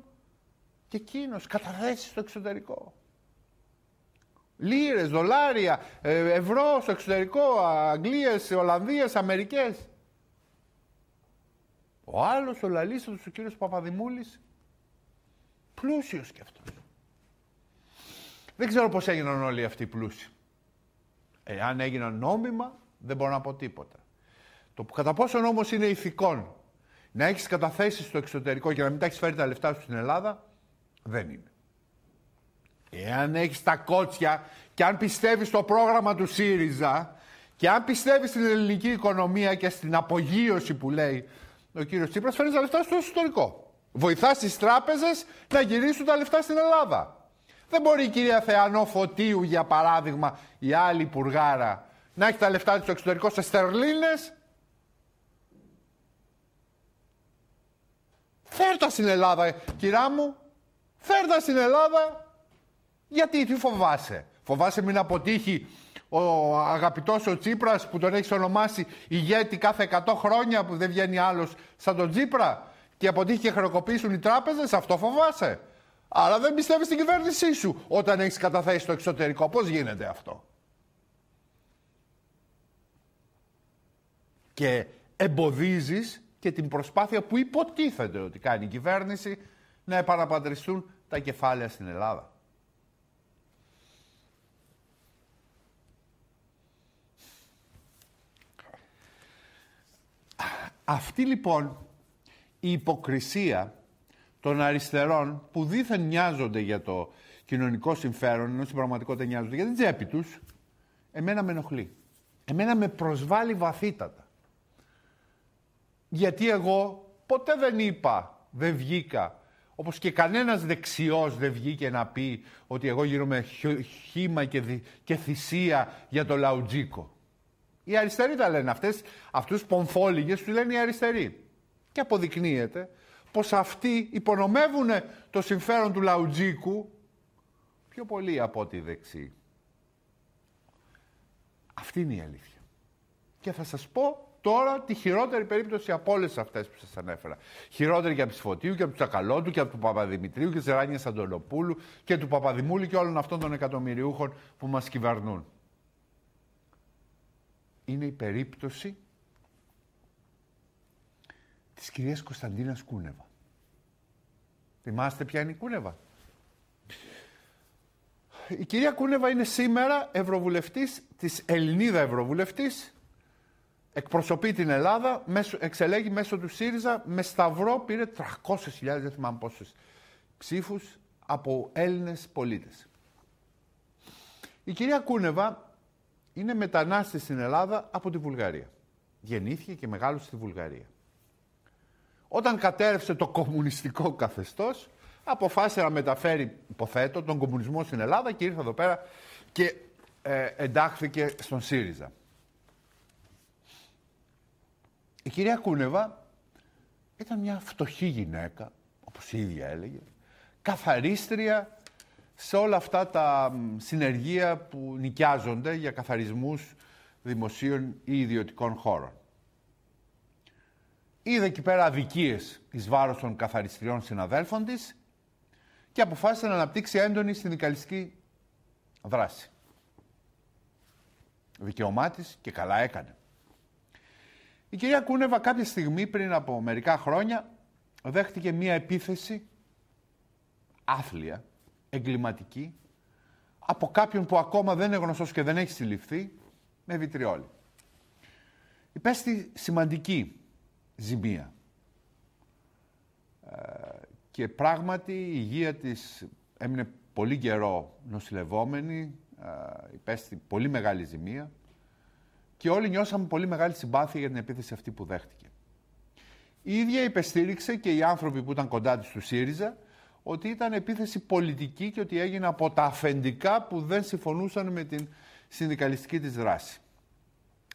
Και εκείνος καταθέσεις στο εξωτερικό. Λίρες, δολάρια, ε, ευρώ στο εξωτερικό, Αγγλίες, Ολλανδίες, Αμερικές. Ο άλλος, ο λαλίστος, ο κύριος Παπαδημούλης, πλούσιος κι αυτός. Δεν ξέρω πώς έγιναν όλοι αυτοί οι πλούσιοι. Εάν έγιναν νόμιμα, δεν μπορώ να πω τίποτα. Το κατά πόσο νόμος είναι ηθικόν να έχεις καταθέσεις στο εξωτερικό και να μην τα έχεις φέρει τα λεφτά σου στην Ελλάδα, δεν είναι. Εάν έχεις τα κότσια και αν πιστεύεις στο πρόγραμμα του ΣΥΡΙΖΑ και αν πιστεύεις στην ελληνική οικονομία και στην απογείωση που λέει ο κύριος Τσίπρας, φέρνεις τα λεφτά στο εσωτερικό. Βοηθάς τις τράπεζες να γυρίσουν τα λεφτά στην Ελλάδα. Δεν μπορεί η κυρία Θεανό Φωτίου, για παράδειγμα, η άλλη πουργάρα να έχει τα λεφτά της στο εξωτερικό σε στερλίνες. Φέρτα στην Ελλάδα, κυρά μου. Φέρτα στην Ελλάδα. Γιατί, τι φοβάσαι. Φοβάσαι μην αποτύχει ο αγαπητός ο Τσίπρας που τον έχεις ονομάσει ηγέτη κάθε 100 χρόνια που δεν βγαίνει άλλος σαν τον Τσίπρα και αποτύχει και χρεοκοπήσουν οι τράπεζες. Αυτό φοβάσαι. Αλλά δεν πιστεύεις στην κυβέρνησή σου όταν έχεις καταθέσει το εξωτερικό. Πώς γίνεται αυτό. Και εμποδίζεις και την προσπάθεια που υποτίθεται ότι κάνει η κυβέρνηση να επαναπαντριστούν τα κεφάλαια στην Ελλάδα. Αυτή λοιπόν η υποκρισία των αριστερών που δίθεν νοιάζονται για το κοινωνικό συμφέρον, ενώ στην πραγματικότητα νοιάζονται για την τσέπη τους, εμένα με ενοχλεί. Εμένα με προσβάλλει βαθύτατα. Γιατί εγώ ποτέ δεν είπα, δεν βγήκα, όπως και κανένας δεξιός δεν βγήκε να πει ότι εγώ γίνομαι χήμα και, και θυσία για το λαουτζίκο. Οι αριστεροί τα λένε αυτές, αυτούς πομφόλιγες τους λένε οι αριστεροί. Και αποδεικνύεται πως αυτοί υπονομεύουν το συμφέρον του λαουτζίκου πιο πολύ από ό,τι δεξί. Αυτή είναι η αλήθεια. Και θα σας πω τώρα τη χειρότερη περίπτωση από όλες αυτές που σας ανέφερα. Χειρότερη και από Ψηφωτίου και από τους Τσακαλώτου και από του Παπαδημητρίου και τη Ράνια Αντωνοπούλου και του Παπαδημούλη και όλων αυτών των εκατομμυριούχων που μας κυβερνούν. Είναι η περίπτωση της κυρίας Κωνσταντίνας Κούνεβα. Θυμάστε ποια είναι η Κούνεβα. Η κυρία Κούνεβα είναι σήμερα ευρωβουλευτής, της Ελληνίδα ευρωβουλευτής, εκπροσωπεί την Ελλάδα, εξελέγει μέσω του ΣΥΡΙΖΑ, με σταυρό πήρε 300.000, δεν θυμάμαι πόσες ψήφους, από Έλληνες πολίτες. Η κυρία Κούνεβα είναι μετανάστη στην Ελλάδα από τη Βουλγαρία. Γεννήθηκε και μεγάλωσε στη Βουλγαρία. Όταν κατέρευσε το κομμουνιστικό καθεστώς, αποφάσισε να μεταφέρει, υποθέτω, τον κομμουνισμό στην Ελλάδα και ήρθε εδώ πέρα και ε, εντάχθηκε στον ΣΥΡΙΖΑ. Η κυρία Κούνεβα ήταν μια φτωχή γυναίκα, όπως η ίδια έλεγε, καθαρίστρια σε όλα αυτά τα συνεργεία που νοικιάζονται για καθαρισμούς δημοσίων ή ιδιωτικών χώρων. Είδε εκεί πέρα αδικίες εις βάρος των καθαριστριών συναδέλφων της και αποφάσισε να αναπτύξει έντονη συνδικαλιστική δράση. Δικαιωμά και καλά έκανε. Η κυρία Κούνεβα κάποια στιγμή πριν από μερικά χρόνια δέχτηκε μία επίθεση άθλια, εγκληματική, από κάποιον που ακόμα δεν είναι γνωστός και δεν έχει συλληφθεί, με βιτριόλι. Υπέστη σημαντική ζημία. Ε, και πράγματι η υγεία της έμεινε πολύ καιρό νοσηλευόμενη, ε, υπέστη πολύ μεγάλη ζημία και όλοι νιώσαμε πολύ μεγάλη συμπάθεια για την επίθεση αυτή που δέχτηκε. Η ίδια υπεστήριξε και οι άνθρωποι που ήταν κοντά της του ΣΥΡΙΖΑ ότι ήταν επίθεση πολιτική και ότι έγινε από τα αφεντικά που δεν συμφωνούσαν με την συνδικαλιστική της δράση.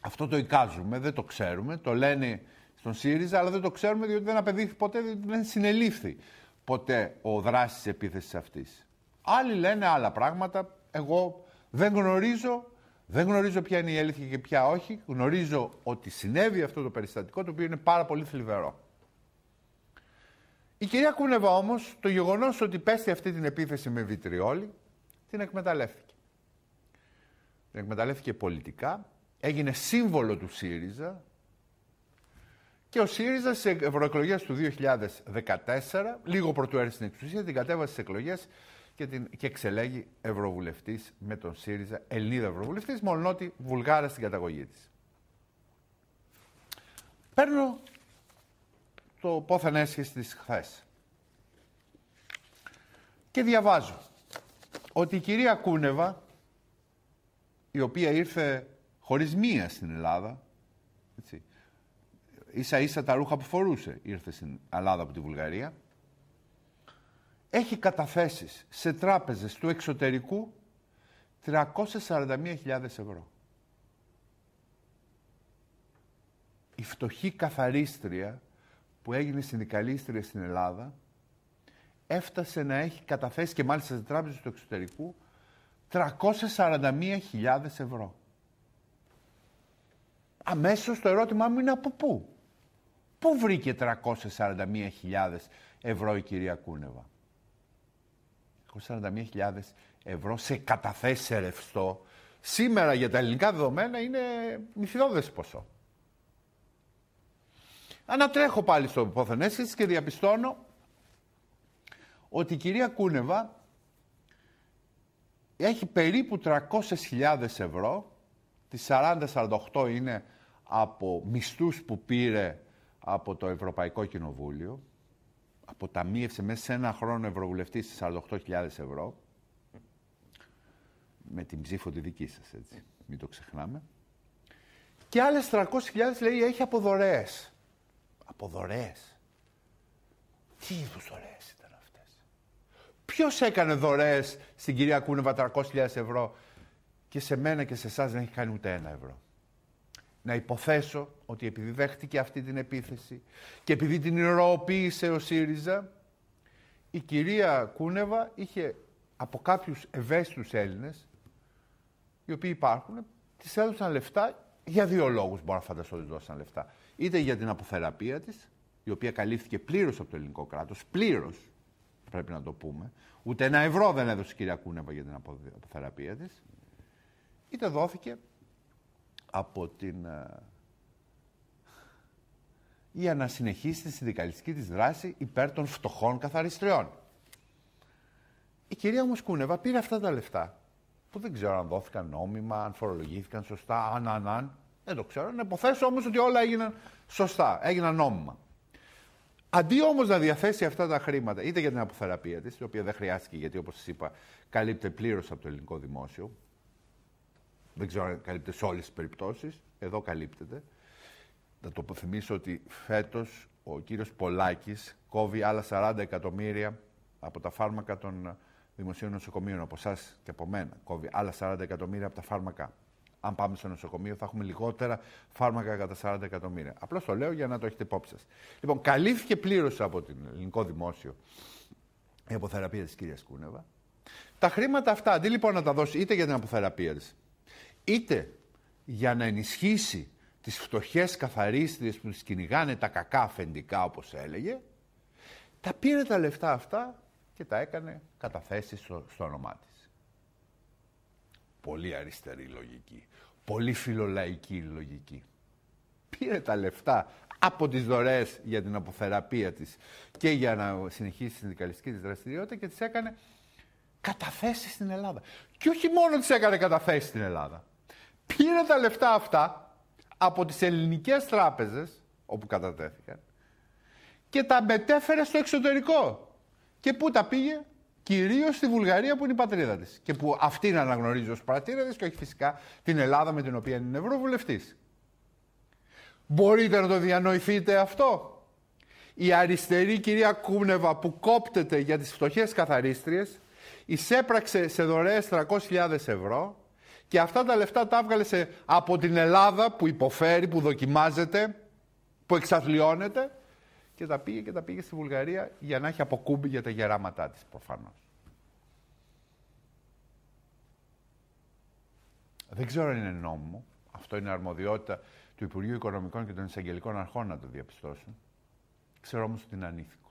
Αυτό το εικάζουμε, δεν το ξέρουμε, το λένε στον ΣΥΡΙΖΑ, αλλά δεν το ξέρουμε διότι δεν απεδείχθη ποτέ, δεν συνελήφθη ποτέ ο δράσης επίθεσης αυτής. Άλλοι λένε άλλα πράγματα, εγώ δεν γνωρίζω, δεν γνωρίζω ποια είναι η αλήθεια και ποια όχι. Γνωρίζω ότι συνέβη αυτό το περιστατικό, το οποίο είναι πάρα πολύ θλιβερό. Η κυρία Κούνεβα όμως, το γεγονός ότι πέστη αυτή την επίθεση με βιτριόλι, την εκμεταλλεύτηκε. Την εκμεταλλεύτηκε πολιτικά, έγινε σύμβολο του ΣΥΡΙΖΑ, και ο ΣΥΡΙΖΑ σε ευρωεκλογές του 2014, λίγο πρωτού έρθει στην εξουσία, την κατέβασε στις εκλογές και, την, και εξελέγει ευρωβουλευτής με τον ΣΥΡΙΖΑ, Ελληνίδα ευρωβουλευτής, μόνο ότι Βουλγάρα στην καταγωγή της. Παίρνω το πόθεν έσχεση της χθες. Και διαβάζω ότι η κυρία Κούνεβα, η οποία ήρθε χωρίς μία στην Ελλάδα, ίσα ίσα τα ρούχα που φορούσε ήρθε στην Ελλάδα από τη Βουλγαρία. Έχει καταθέσεις σε τράπεζες του εξωτερικού 341.000 ευρώ. Η φτωχή καθαρίστρια που έγινε συνδικαλίστρια στην Ελλάδα έφτασε να έχει καταθέσει και μάλιστα σε τράπεζες του εξωτερικού 341.000 ευρώ. Αμέσως το ερώτημά μου είναι από πού. Πού βρήκε 341.000 ευρώ η κυρία Κούνεβα. 341.000 ευρώ σε καταθέσει ρευστό, σήμερα για τα ελληνικά δεδομένα είναι μυθιδόδες ποσό. Ανατρέχω πάλι στο υπόθενέσης και διαπιστώνω ότι η κυρία Κούνεβα έχει περίπου 300.000 ευρώ, τις 40-48 είναι από μισθούς που πήρε από το Ευρωπαϊκό Κοινοβούλιο, αποταμίευσε μέσα σε ένα χρόνο ευρωβουλευτής 48.000 ευρώ, με την ψήφο τη δική σας, έτσι, μην το ξεχνάμε. Και άλλες 300.000 λέει έχει από δωρεές. Από Τι είδου δωρεές ήταν αυτές. Ποιος έκανε δωρεές στην κυρία Κούνεβα 300.000 ευρώ και σε μένα και σε εσάς δεν έχει κάνει ούτε ένα ευρώ να υποθέσω ότι επειδή δέχτηκε αυτή την επίθεση και επειδή την ηρωοποίησε ο ΣΥΡΙΖΑ, η κυρία Κούνεβα είχε από κάποιους ευαίσθητους Έλληνες, οι οποίοι υπάρχουν, τις έδωσαν λεφτά για δύο λόγους μπορώ να φανταστώ ότι δώσαν λεφτά. Είτε για την αποθεραπεία της, η οποία καλύφθηκε πλήρως από το ελληνικό κράτος, πλήρως, πρέπει να το πούμε. Ούτε ένα ευρώ δεν έδωσε η κυρία Κούνεβα για την αποθεραπεία της. Είτε δόθηκε από την... για ε, να συνεχίσει τη συνδικαλιστική της δράση υπέρ των φτωχών καθαριστριών. Η κυρία Κούνεβα πήρε αυτά τα λεφτά, που δεν ξέρω αν δόθηκαν νόμιμα, αν φορολογήθηκαν σωστά, αν, αν, αν. Δεν το ξέρω. Να υποθέσω όμως ότι όλα έγιναν σωστά, έγιναν νόμιμα. Αντί όμως να διαθέσει αυτά τα χρήματα, είτε για την αποθεραπεία της, η οποία δεν χρειάστηκε γιατί, όπως σας είπα, καλύπτεται πλήρως από το ελληνικό δημόσιο, δεν ξέρω αν καλύπτεται σε όλες τις περιπτώσεις. Εδώ καλύπτεται. Να το θυμίσω ότι φέτος ο κύριος Πολάκης κόβει άλλα 40 εκατομμύρια από τα φάρμακα των δημοσίων νοσοκομείων. Από εσάς και από μένα κόβει άλλα 40 εκατομμύρια από τα φάρμακα. Αν πάμε στο νοσοκομείο, θα έχουμε λιγότερα φάρμακα κατά 40 εκατομμύρια. Απλώς το λέω για να το έχετε υπόψη σας. Λοιπόν, καλύφθηκε πλήρως από την ελληνικό δημόσιο η αποθεραπεία της κυρίας Κούνεβα. Τα χρήματα αυτά, αντί λοιπόν να τα δώσει είτε για την αποθεραπεία της, είτε για να ενισχύσει τις φτωχές καθαρίστριες που τις κυνηγάνε τα κακά αφεντικά όπως έλεγε, τα πήρε τα λεφτά αυτά και τα έκανε καταθέσεις στο, στο όνομά της. Πολύ αριστερή λογική, πολύ φιλολαϊκή λογική. Πήρε τα λεφτά από τις δωρεές για την αποθεραπεία της και για να συνεχίσει τη συνδικαλιστική της δραστηριότητα και τις έκανε καταθέσεις στην Ελλάδα. Και όχι μόνο τις έκανε καταθέσεις στην Ελλάδα πήρε τα λεφτά αυτά από τις ελληνικές τράπεζες, όπου κατατέθηκαν, και τα μετέφερε στο εξωτερικό. Και πού τα πήγε, κυρίως στη Βουλγαρία που είναι η πατρίδα της. Και που αυτήν αναγνωρίζει ως πατρίδα και όχι φυσικά την Ελλάδα με την οποία είναι ευρωβουλευτής. Μπορείτε να το διανοηθείτε αυτό. Η αριστερή κυρία Κούνεβα που κόπτεται για τις φτωχές καθαρίστριες εισέπραξε σε δωρεές 300.000 ευρώ και αυτά τα λεφτά τα έβγαλε από την Ελλάδα που υποφέρει, που δοκιμάζεται, που εξαθλειώνεται και τα πήγε και τα πήγε στη Βουλγαρία για να έχει αποκούμπη για τα γεράματά της προφανώς. Δεν ξέρω αν είναι νόμιμο. Αυτό είναι αρμοδιότητα του Υπουργείου Οικονομικών και των Εισαγγελικών Αρχών να το διαπιστώσουν. Ξέρω όμως ότι είναι ανήθικο.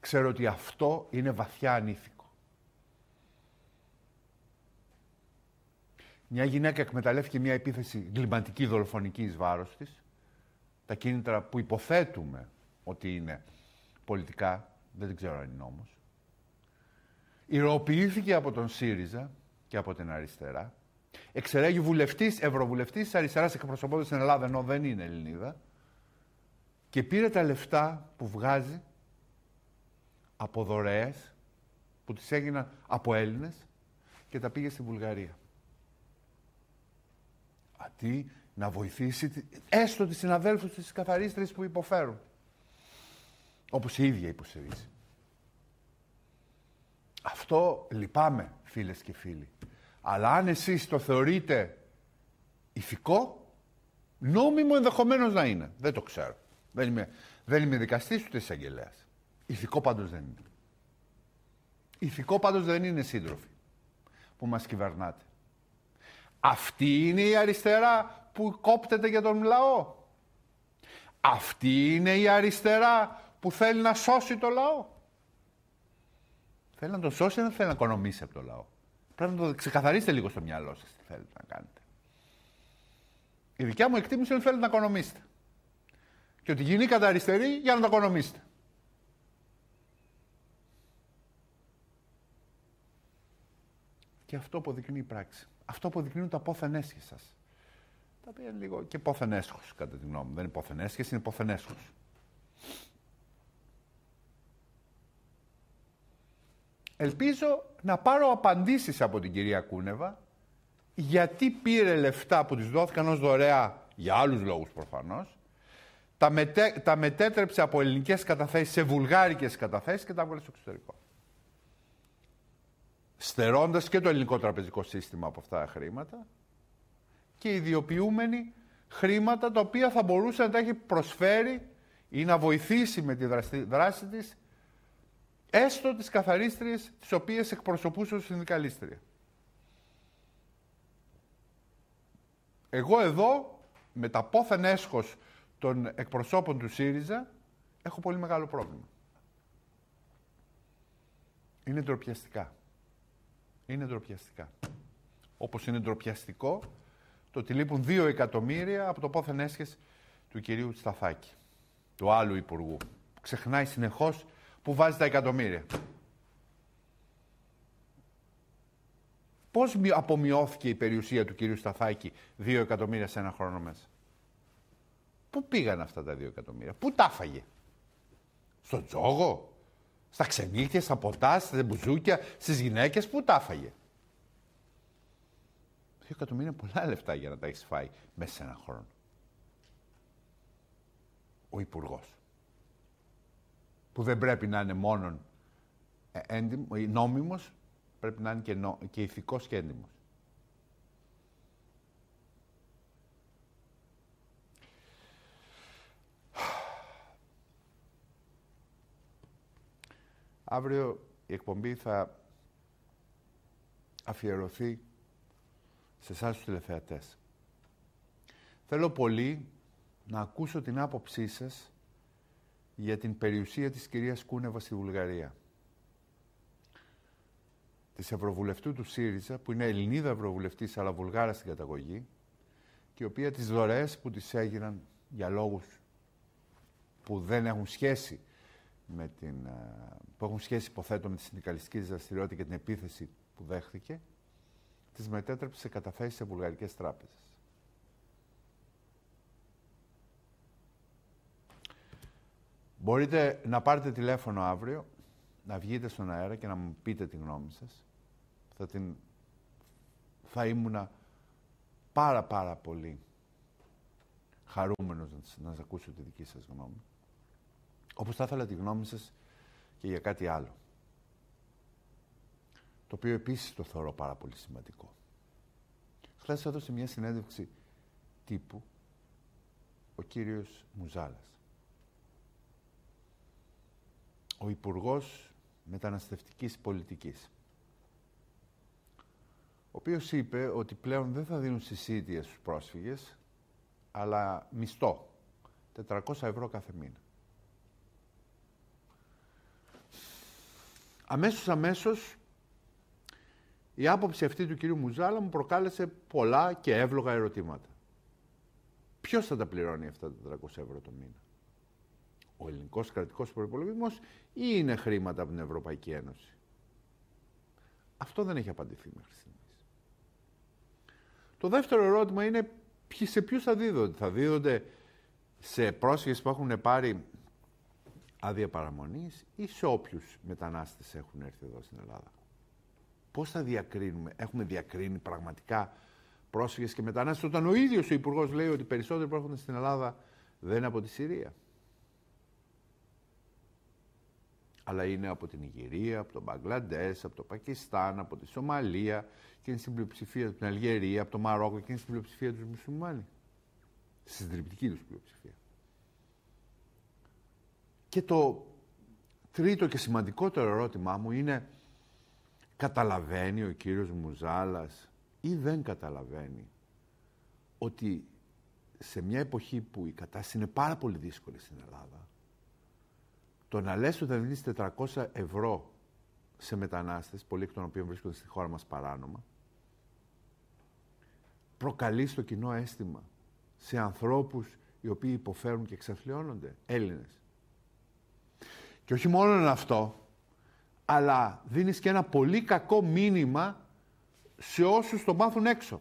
Ξέρω ότι αυτό είναι βαθιά ανήθικο. Μια γυναίκα εκμεταλλεύτηκε μια επίθεση γλυμπαντική δολοφονική εις βάρος της. Τα κίνητρα που υποθέτουμε ότι είναι πολιτικά, δεν την ξέρω αν είναι όμως. Ηρωοποιήθηκε από τον ΣΥΡΙΖΑ και από την αριστερά. Εξερέγει βουλευτής, ευρωβουλευτής αριστεράς εκπροσωπώντας στην Ελλάδα, ενώ δεν είναι Ελληνίδα. Και πήρε τα λεφτά που βγάζει από δωρεές που τις έγιναν από Έλληνες και τα πήγε στη Βουλγαρία αντί να βοηθήσει έστω τις συναδέλφους της καθαρίστρες που υποφέρουν. Όπως η ίδια υποστηρίζει. Αυτό λυπάμαι, φίλες και φίλοι. Αλλά αν εσείς το θεωρείτε ηθικό, νόμιμο ενδεχομένως να είναι. Δεν το ξέρω. Δεν είμαι, δεν είμαι δικαστής ούτε εισαγγελέας. Ηθικό πάντως δεν είναι. Ηθικό πάντως δεν είναι σύντροφοι που μας κυβερνάτε. Αυτή είναι η αριστερά που κόπτεται για τον λαό. Αυτή είναι η αριστερά που θέλει να σώσει το λαό. Θέλει να τον σώσει, δεν θέλει να οικονομήσει από το λαό. Πρέπει να το ξεκαθαρίσετε λίγο στο μυαλό σας τι θέλετε να κάνετε. Η δικιά μου εκτίμηση είναι ότι θέλετε να οικονομήσετε. Και ότι γίνει κατά αριστερή για να το οικονομήσετε. Και αυτό αποδεικνύει η πράξη. Αυτό αποδεικνύουν τα πόθεν σας, σας. Τα οποία είναι λίγο και πόθεν κατά τη γνώμη μου. Δεν είναι πόθεν είναι πόθεν Ελπίζω να πάρω απαντήσεις από την κυρία Κούνεβα γιατί πήρε λεφτά που της δόθηκαν ως δωρεά, για άλλους λόγους προφανώς, τα, τα μετέτρεψε από ελληνικές καταθέσεις σε βουλγάρικες καταθέσεις και τα έβγαλε στο εξωτερικό στερώντας και το ελληνικό τραπεζικό σύστημα από αυτά τα χρήματα και ιδιοποιούμενοι χρήματα τα οποία θα μπορούσε να τα έχει προσφέρει ή να βοηθήσει με τη δράση της έστω τις καθαρίστριες τις οποίες εκπροσωπούσε ως συνδικαλίστρια. Εγώ εδώ, με τα πόθεν έσχος των εκπροσώπων του ΣΥΡΙΖΑ, έχω πολύ μεγάλο πρόβλημα. Είναι ντροπιαστικά είναι ντροπιαστικά. Όπως είναι ντροπιαστικό το ότι λείπουν 2 εκατομμύρια από το πόθεν έσχεση του κυρίου Σταθάκη, του άλλου υπουργού. Ξεχνάει συνεχώς που βάζει τα εκατομμύρια. Πώς απομειώθηκε η περιουσία του κυρίου Σταθάκη 2 εκατομμύρια σε ένα χρόνο μέσα. Πού πήγαν αυτά τα 2 εκατομμύρια, πού τα φάγε. Στον τζόγο, στα ξενύχια, στα ποτά, στα μπουζούκια, στις γυναίκες που τα έφαγε. Δύο εκατομμύρια πολλά λεφτά για να τα έχεις φάει μέσα σε έναν χρόνο. Ο υπουργός. Που δεν πρέπει να είναι μόνο ε, ε, νόμιμος, πρέπει να είναι και, νο... και ηθικός Αύριο η εκπομπή θα αφιερωθεί σε εσάς τους τηλεθεατές. Θέλω πολύ να ακούσω την άποψή σας για την περιουσία της κυρίας Κούνεβα στη Βουλγαρία. Της Ευρωβουλευτού του ΣΥΡΙΖΑ, που είναι Ελληνίδα Ευρωβουλευτής αλλά Βουλγάρα στην καταγωγή, και η οποία τις δωρεές που της έγιναν για λόγους που δεν έχουν σχέση με την, ε, που έχουν σχέση, υποθέτω, με τη συνδικαλιστική δραστηριότητα και την επίθεση που δέχθηκε, τις μετέτρεψε σε καταθέσεις σε βουλγαρικές τράπεζες. Μπορείτε να πάρετε τηλέφωνο αύριο, να βγείτε στον αέρα και να μου πείτε τη γνώμη σας. Θα, την... θα πάρα πάρα πολύ χαρούμενος να σας ακούσω τη δική σας γνώμη. Όπως θα ήθελα τη γνώμη σας και για κάτι άλλο. Το οποίο επίσης το θεωρώ πάρα πολύ σημαντικό. Χθες έδωσε μια συνέντευξη τύπου ο κύριος Μουζάλας. Ο Υπουργός Μεταναστευτικής Πολιτικής. Ο οποίος είπε ότι πλέον δεν θα δίνουν συσίτια στους πρόσφυγες, αλλά μισθό. 400 ευρώ κάθε μήνα. Αμέσως αμέσως η άποψη αυτή του κυρίου Μουζάλα μου προκάλεσε πολλά και εύλογα ερωτήματα. Ποιος θα τα πληρώνει αυτά τα 400 ευρώ το μήνα. Ο ελληνικός κρατικός προϋπολογισμός ή είναι χρήματα από την Ευρωπαϊκή Ένωση. Αυτό δεν έχει απαντηθεί μέχρι στιγμής. Το δεύτερο ερώτημα είναι σε ποιους θα δίδονται. Θα δίδονται σε πρόσφυγες που έχουν πάρει άδεια παραμονή ή σε όποιους μετανάστες έχουν έρθει εδώ στην Ελλάδα. Πώς θα διακρίνουμε, έχουμε διακρίνει πραγματικά πρόσφυγες και μετανάστες όταν ο ίδιος ο υπουργός λέει ότι περισσότεροι που στην Ελλάδα δεν είναι από τη Συρία. Αλλά είναι από την Ιγυρία, από τον Μπαγκλαντές, από το Πακιστάν, από τη Σομαλία και είναι στην πλειοψηφία την Αλγερία, από το Μαρόκο και είναι στην πλειοψηφία τους μουσουλμάνοι. Στην τριπτική τους πλειοψηφία. Και το τρίτο και σημαντικότερο ερώτημά μου είναι καταλαβαίνει ο κύριος Μουζάλας ή δεν καταλαβαίνει ότι σε μια εποχή που η κατάσταση είναι πάρα πολύ δύσκολη στην Ελλάδα, το να λες ότι θα δίνεις 400 ευρώ σε μετανάστες, πολλοί εκ των οποίων βρίσκονται στη χώρα μας παράνομα, προκαλεί στο κοινό αίσθημα σε ανθρώπους οι οποίοι υποφέρουν και εξαφλιώνονται, Έλληνες. Και όχι μόνο αυτό, αλλά δίνεις και ένα πολύ κακό μήνυμα σε όσους το μάθουν έξω.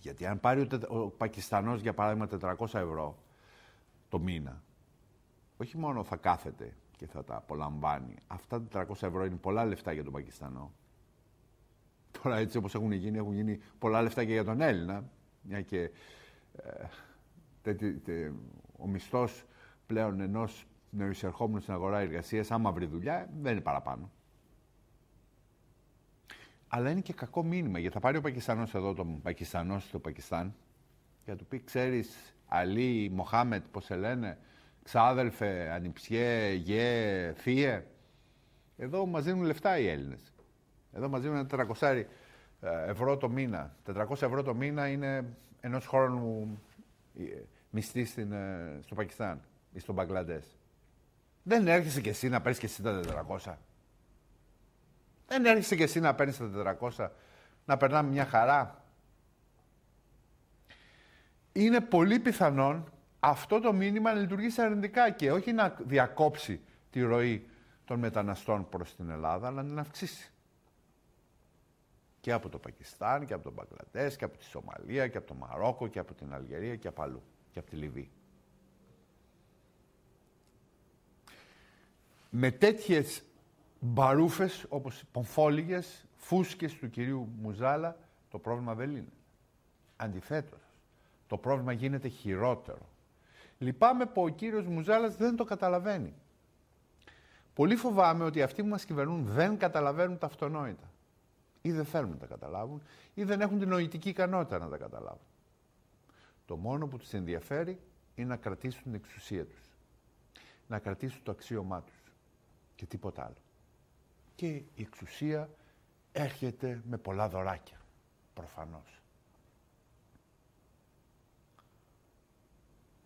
Γιατί αν πάρει ο, ο Πακιστανός, για παράδειγμα, 400 ευρώ το μήνα, όχι μόνο θα κάθεται και θα τα απολαμβάνει. Αυτά τα 400 ευρώ είναι πολλά λεφτά για τον Πακιστανό. Τώρα έτσι όπως έχουν γίνει, έχουν γίνει πολλά λεφτά και για τον Έλληνα. Μια και τε, τε, ο μισθός πλέον ενός νεοεισερχόμενου στην αγορά εργασίας, άμα βρει δουλειά, δεν είναι παραπάνω. Αλλά είναι και κακό μήνυμα γιατί θα πάρει ο Πακιστανός εδώ τον Πακιστανός στο Πακιστάν και θα του πει: Ξέρεις, Αλή, Μοχάμετ, πώς σε λένε, ξάδελφε, ανιψιέ, γε, Φιέ. Εδώ μας δίνουν λεφτά οι Έλληνες. Εδώ μας δίνουν ένα 400 ε, ευρώ το μήνα. 400 ευρώ το μήνα είναι ενός χρόνου ε, μισθή ε, στο Πακιστάν ή στο Μπαγκλαντές. Δεν έρχεσαι κι εσύ να παίρνεις και εσύ τα 400. Δεν έρχεσαι κι εσύ να παίρνεις τα 400, να περνάμε μια χαρά. Είναι πολύ πιθανόν αυτό το μήνυμα να λειτουργήσει αρνητικά και όχι να διακόψει τη ροή των μεταναστών προς την Ελλάδα, αλλά να την αυξήσει. Και από το Πακιστάν, και από τον Μπαγκλαντές, και από τη Σομαλία, και από το Μαρόκο, και από την Αλγερία, και από αλλού, και από τη Λιβύη. με τέτοιες μπαρούφες όπως πομφόλιγες, φούσκες του κυρίου Μουζάλα, το πρόβλημα δεν λύνεται. Αντιθέτως, το πρόβλημα γίνεται χειρότερο. Λυπάμαι που ο κύριος Μουζάλας δεν το καταλαβαίνει. Πολύ φοβάμαι ότι αυτοί που μας κυβερνούν δεν καταλαβαίνουν τα αυτονόητα. Ή δεν θέλουν να τα καταλάβουν, ή δεν έχουν την νοητική ικανότητα να τα καταλάβουν. Το μόνο που τους ενδιαφέρει είναι να κρατήσουν την εξουσία τους. Να κρατήσουν το αξίωμά τους και τίποτα άλλο. Και η εξουσία έρχεται με πολλά δωράκια, προφανώς.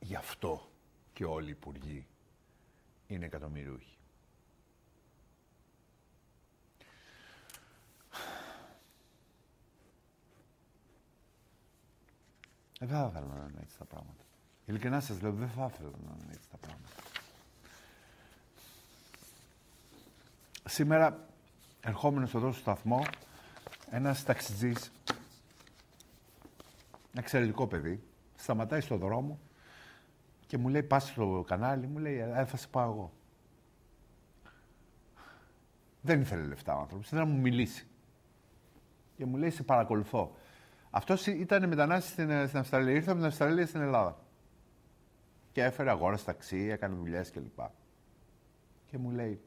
Γι' αυτό και όλοι οι υπουργοί είναι εκατομμυριούχοι. Δεν θα ήθελα να είναι έτσι τα πράγματα. Ειλικρινά σας λέω, δεν θα ήθελα να είναι έτσι τα πράγματα. Σήμερα, ερχόμενος εδώ στο σταθμό, ένας ταξιτζής, ένα εξαιρετικό παιδί, σταματάει στο δρόμο και μου λέει, πας στο κανάλι, μου λέει, ε, θα σε πάω εγώ. Δεν ήθελε λεφτά ο άνθρωπος, ήθελε να μου μιλήσει. Και μου λέει, σε παρακολουθώ. Αυτός ήταν μετανάστης στην, στην Αυστραλία. Ήρθε από την Αυστραλία στην Ελλάδα. Και έφερε αγόρας ταξί, έκανε δουλειές κλπ. Και μου λέει,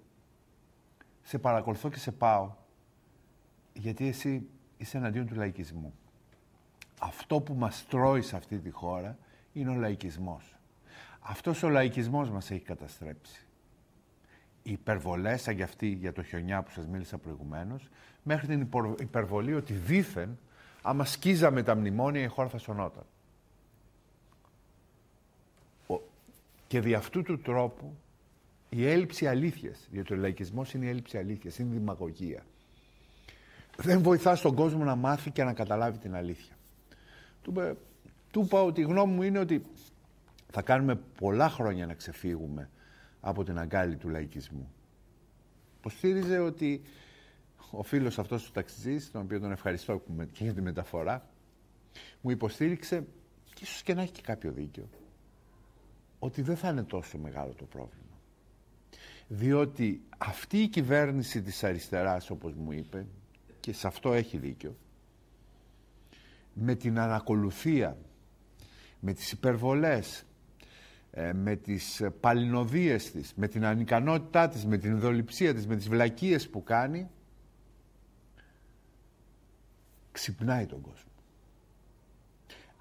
σε παρακολουθώ και σε πάω, γιατί εσύ είσαι εναντίον του λαϊκισμού. Αυτό που μας τρώει σε αυτή τη χώρα είναι ο λαϊκισμός. Αυτός ο λαϊκισμός μας έχει καταστρέψει. Οι υπερβολές, σαν και αυτή για το χιονιά που σας μίλησα προηγουμένως, μέχρι την υπερβολή ότι δήθεν, άμα σκίζαμε τα μνημόνια, η χώρα θα σωνόταν. Και δι' αυτού του τρόπου η έλλειψη αλήθειας. Γιατί ο λαϊκισμός είναι η έλλειψη αλήθειας, είναι δημαγωγία. Δεν βοηθά τον κόσμο να μάθει και να καταλάβει την αλήθεια. Του, είπα ότι η γνώμη μου είναι ότι θα κάνουμε πολλά χρόνια να ξεφύγουμε από την αγκάλη του λαϊκισμού. Υποστήριζε ότι ο φίλος αυτός του ταξιζής, τον οποίο τον ευχαριστώ και για τη μεταφορά, μου υποστήριξε, και ίσως και να έχει και κάποιο δίκιο, ότι δεν θα είναι τόσο μεγάλο το πρόβλημα διότι αυτή η κυβέρνηση της αριστεράς όπως μου είπε και σε αυτό έχει δίκιο με την ανακολουθία με τις υπερβολές ε, με τις παλινοδίες της με την ανικανότητά της με την ειδοληψία της, με τις βλακίες που κάνει ξυπνάει τον κόσμο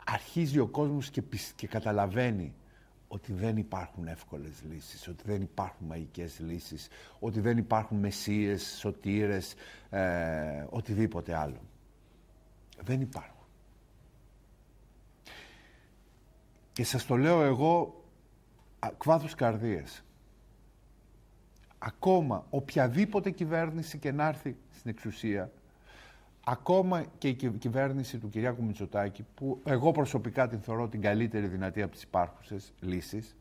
αρχίζει ο κόσμος και, και καταλαβαίνει ότι δεν υπάρχουν εύκολες λύσεις, ότι δεν υπάρχουν μαγικές λύσεις, ότι δεν υπάρχουν μεσίες, σωτήρες, ε, οτιδήποτε άλλο. Δεν υπάρχουν. Και σας το λέω εγώ κβάθους καρδίες. Ακόμα οποιαδήποτε κυβέρνηση και να έρθει στην εξουσία ακόμα και η κυβέρνηση του Κυριάκου Μητσοτάκη, που εγώ προσωπικά την θεωρώ την καλύτερη δυνατή από τις υπάρχουσες λύσεις,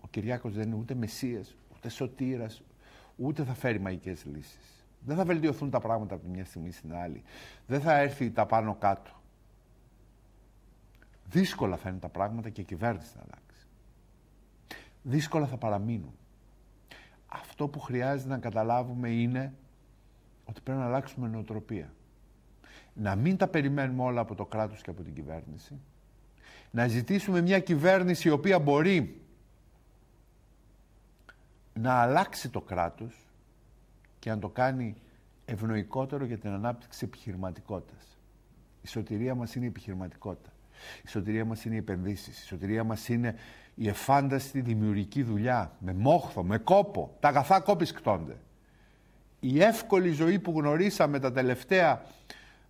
ο Κυριάκος δεν είναι ούτε μεσίας, ούτε σωτήρας, ούτε θα φέρει μαγικές λύσεις. Δεν θα βελτιωθούν τα πράγματα από τη μια στιγμή στην άλλη. Δεν θα έρθει τα πάνω κάτω. Δύσκολα θα είναι τα πράγματα και η κυβέρνηση να αλλάξει. Δύσκολα θα παραμείνουν. Αυτό που χρειάζεται να καταλάβουμε είναι ότι πρέπει να αλλάξουμε νοοτροπία. Να μην τα περιμένουμε όλα από το κράτος και από την κυβέρνηση. Να ζητήσουμε μια κυβέρνηση η οποία μπορεί να αλλάξει το κράτος και να το κάνει ευνοϊκότερο για την ανάπτυξη επιχειρηματικότητας. Η σωτηρία μας είναι η επιχειρηματικότητα. Η σωτηρία μας είναι οι επενδύσεις. Η σωτηρία μας είναι η εφάνταστη δημιουργική δουλειά. Με μόχθο, με κόπο. Τα αγαθά κόπης η εύκολη ζωή που γνωρίσαμε τα τελευταία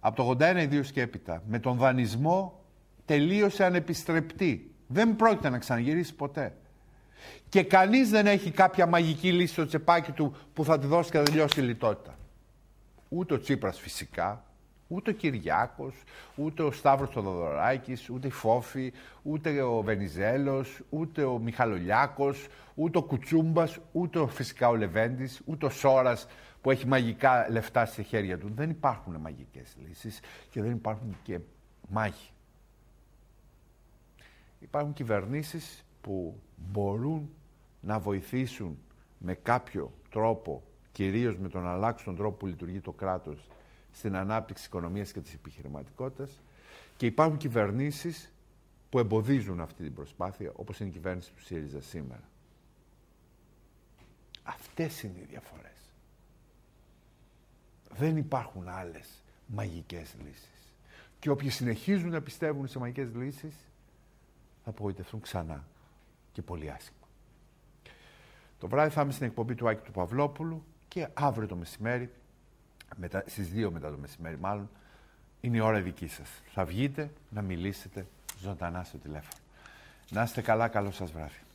από το 81 ιδίως και έπειτα με τον δανεισμό τελείωσε ανεπιστρεπτή. Δεν πρόκειται να ξαναγυρίσει ποτέ. Και κανείς δεν έχει κάποια μαγική λύση στο τσεπάκι του που θα τη δώσει και θα τελειώσει η λιτότητα. Ούτε ο Τσίπρας φυσικά, ούτε ο Κυριάκος, ούτε ο Σταύρος Θοδωράκης, ούτε η Φόφη, ούτε ο Βενιζέλος, ούτε ο Μιχαλολιάκος, ούτε ο Κουτσούμπας, ούτε ο, φυσικά ο Λεβέντης, ούτε ο Σόρας που έχει μαγικά λεφτά στη χέρια του. Δεν υπάρχουν μαγικές λύσεις και δεν υπάρχουν και μάγοι. Υπάρχουν κυβερνήσεις που μπορούν να βοηθήσουν με κάποιο τρόπο, κυρίως με τον αλλάξουν τον τρόπο που λειτουργεί το κράτος, στην ανάπτυξη οικονομίας και της επιχειρηματικότητας και υπάρχουν κυβερνήσεις που εμποδίζουν αυτή την προσπάθεια, όπως είναι η κυβέρνηση του ΣΥΡΙΖΑ σήμερα. Αυτές είναι οι διαφορές δεν υπάρχουν άλλες μαγικές λύσεις. Και όποιοι συνεχίζουν να πιστεύουν σε μαγικές λύσεις, θα απογοητευτούν ξανά και πολύ άσχημα. Το βράδυ θα είμαι στην εκπομπή του Άκη του Παυλόπουλου και αύριο το μεσημέρι, μετά, στις δύο μετά το μεσημέρι μάλλον, είναι η ώρα δική σας. Θα βγείτε να μιλήσετε ζωντανά στο τηλέφωνο. Να είστε καλά, καλό σας βράδυ.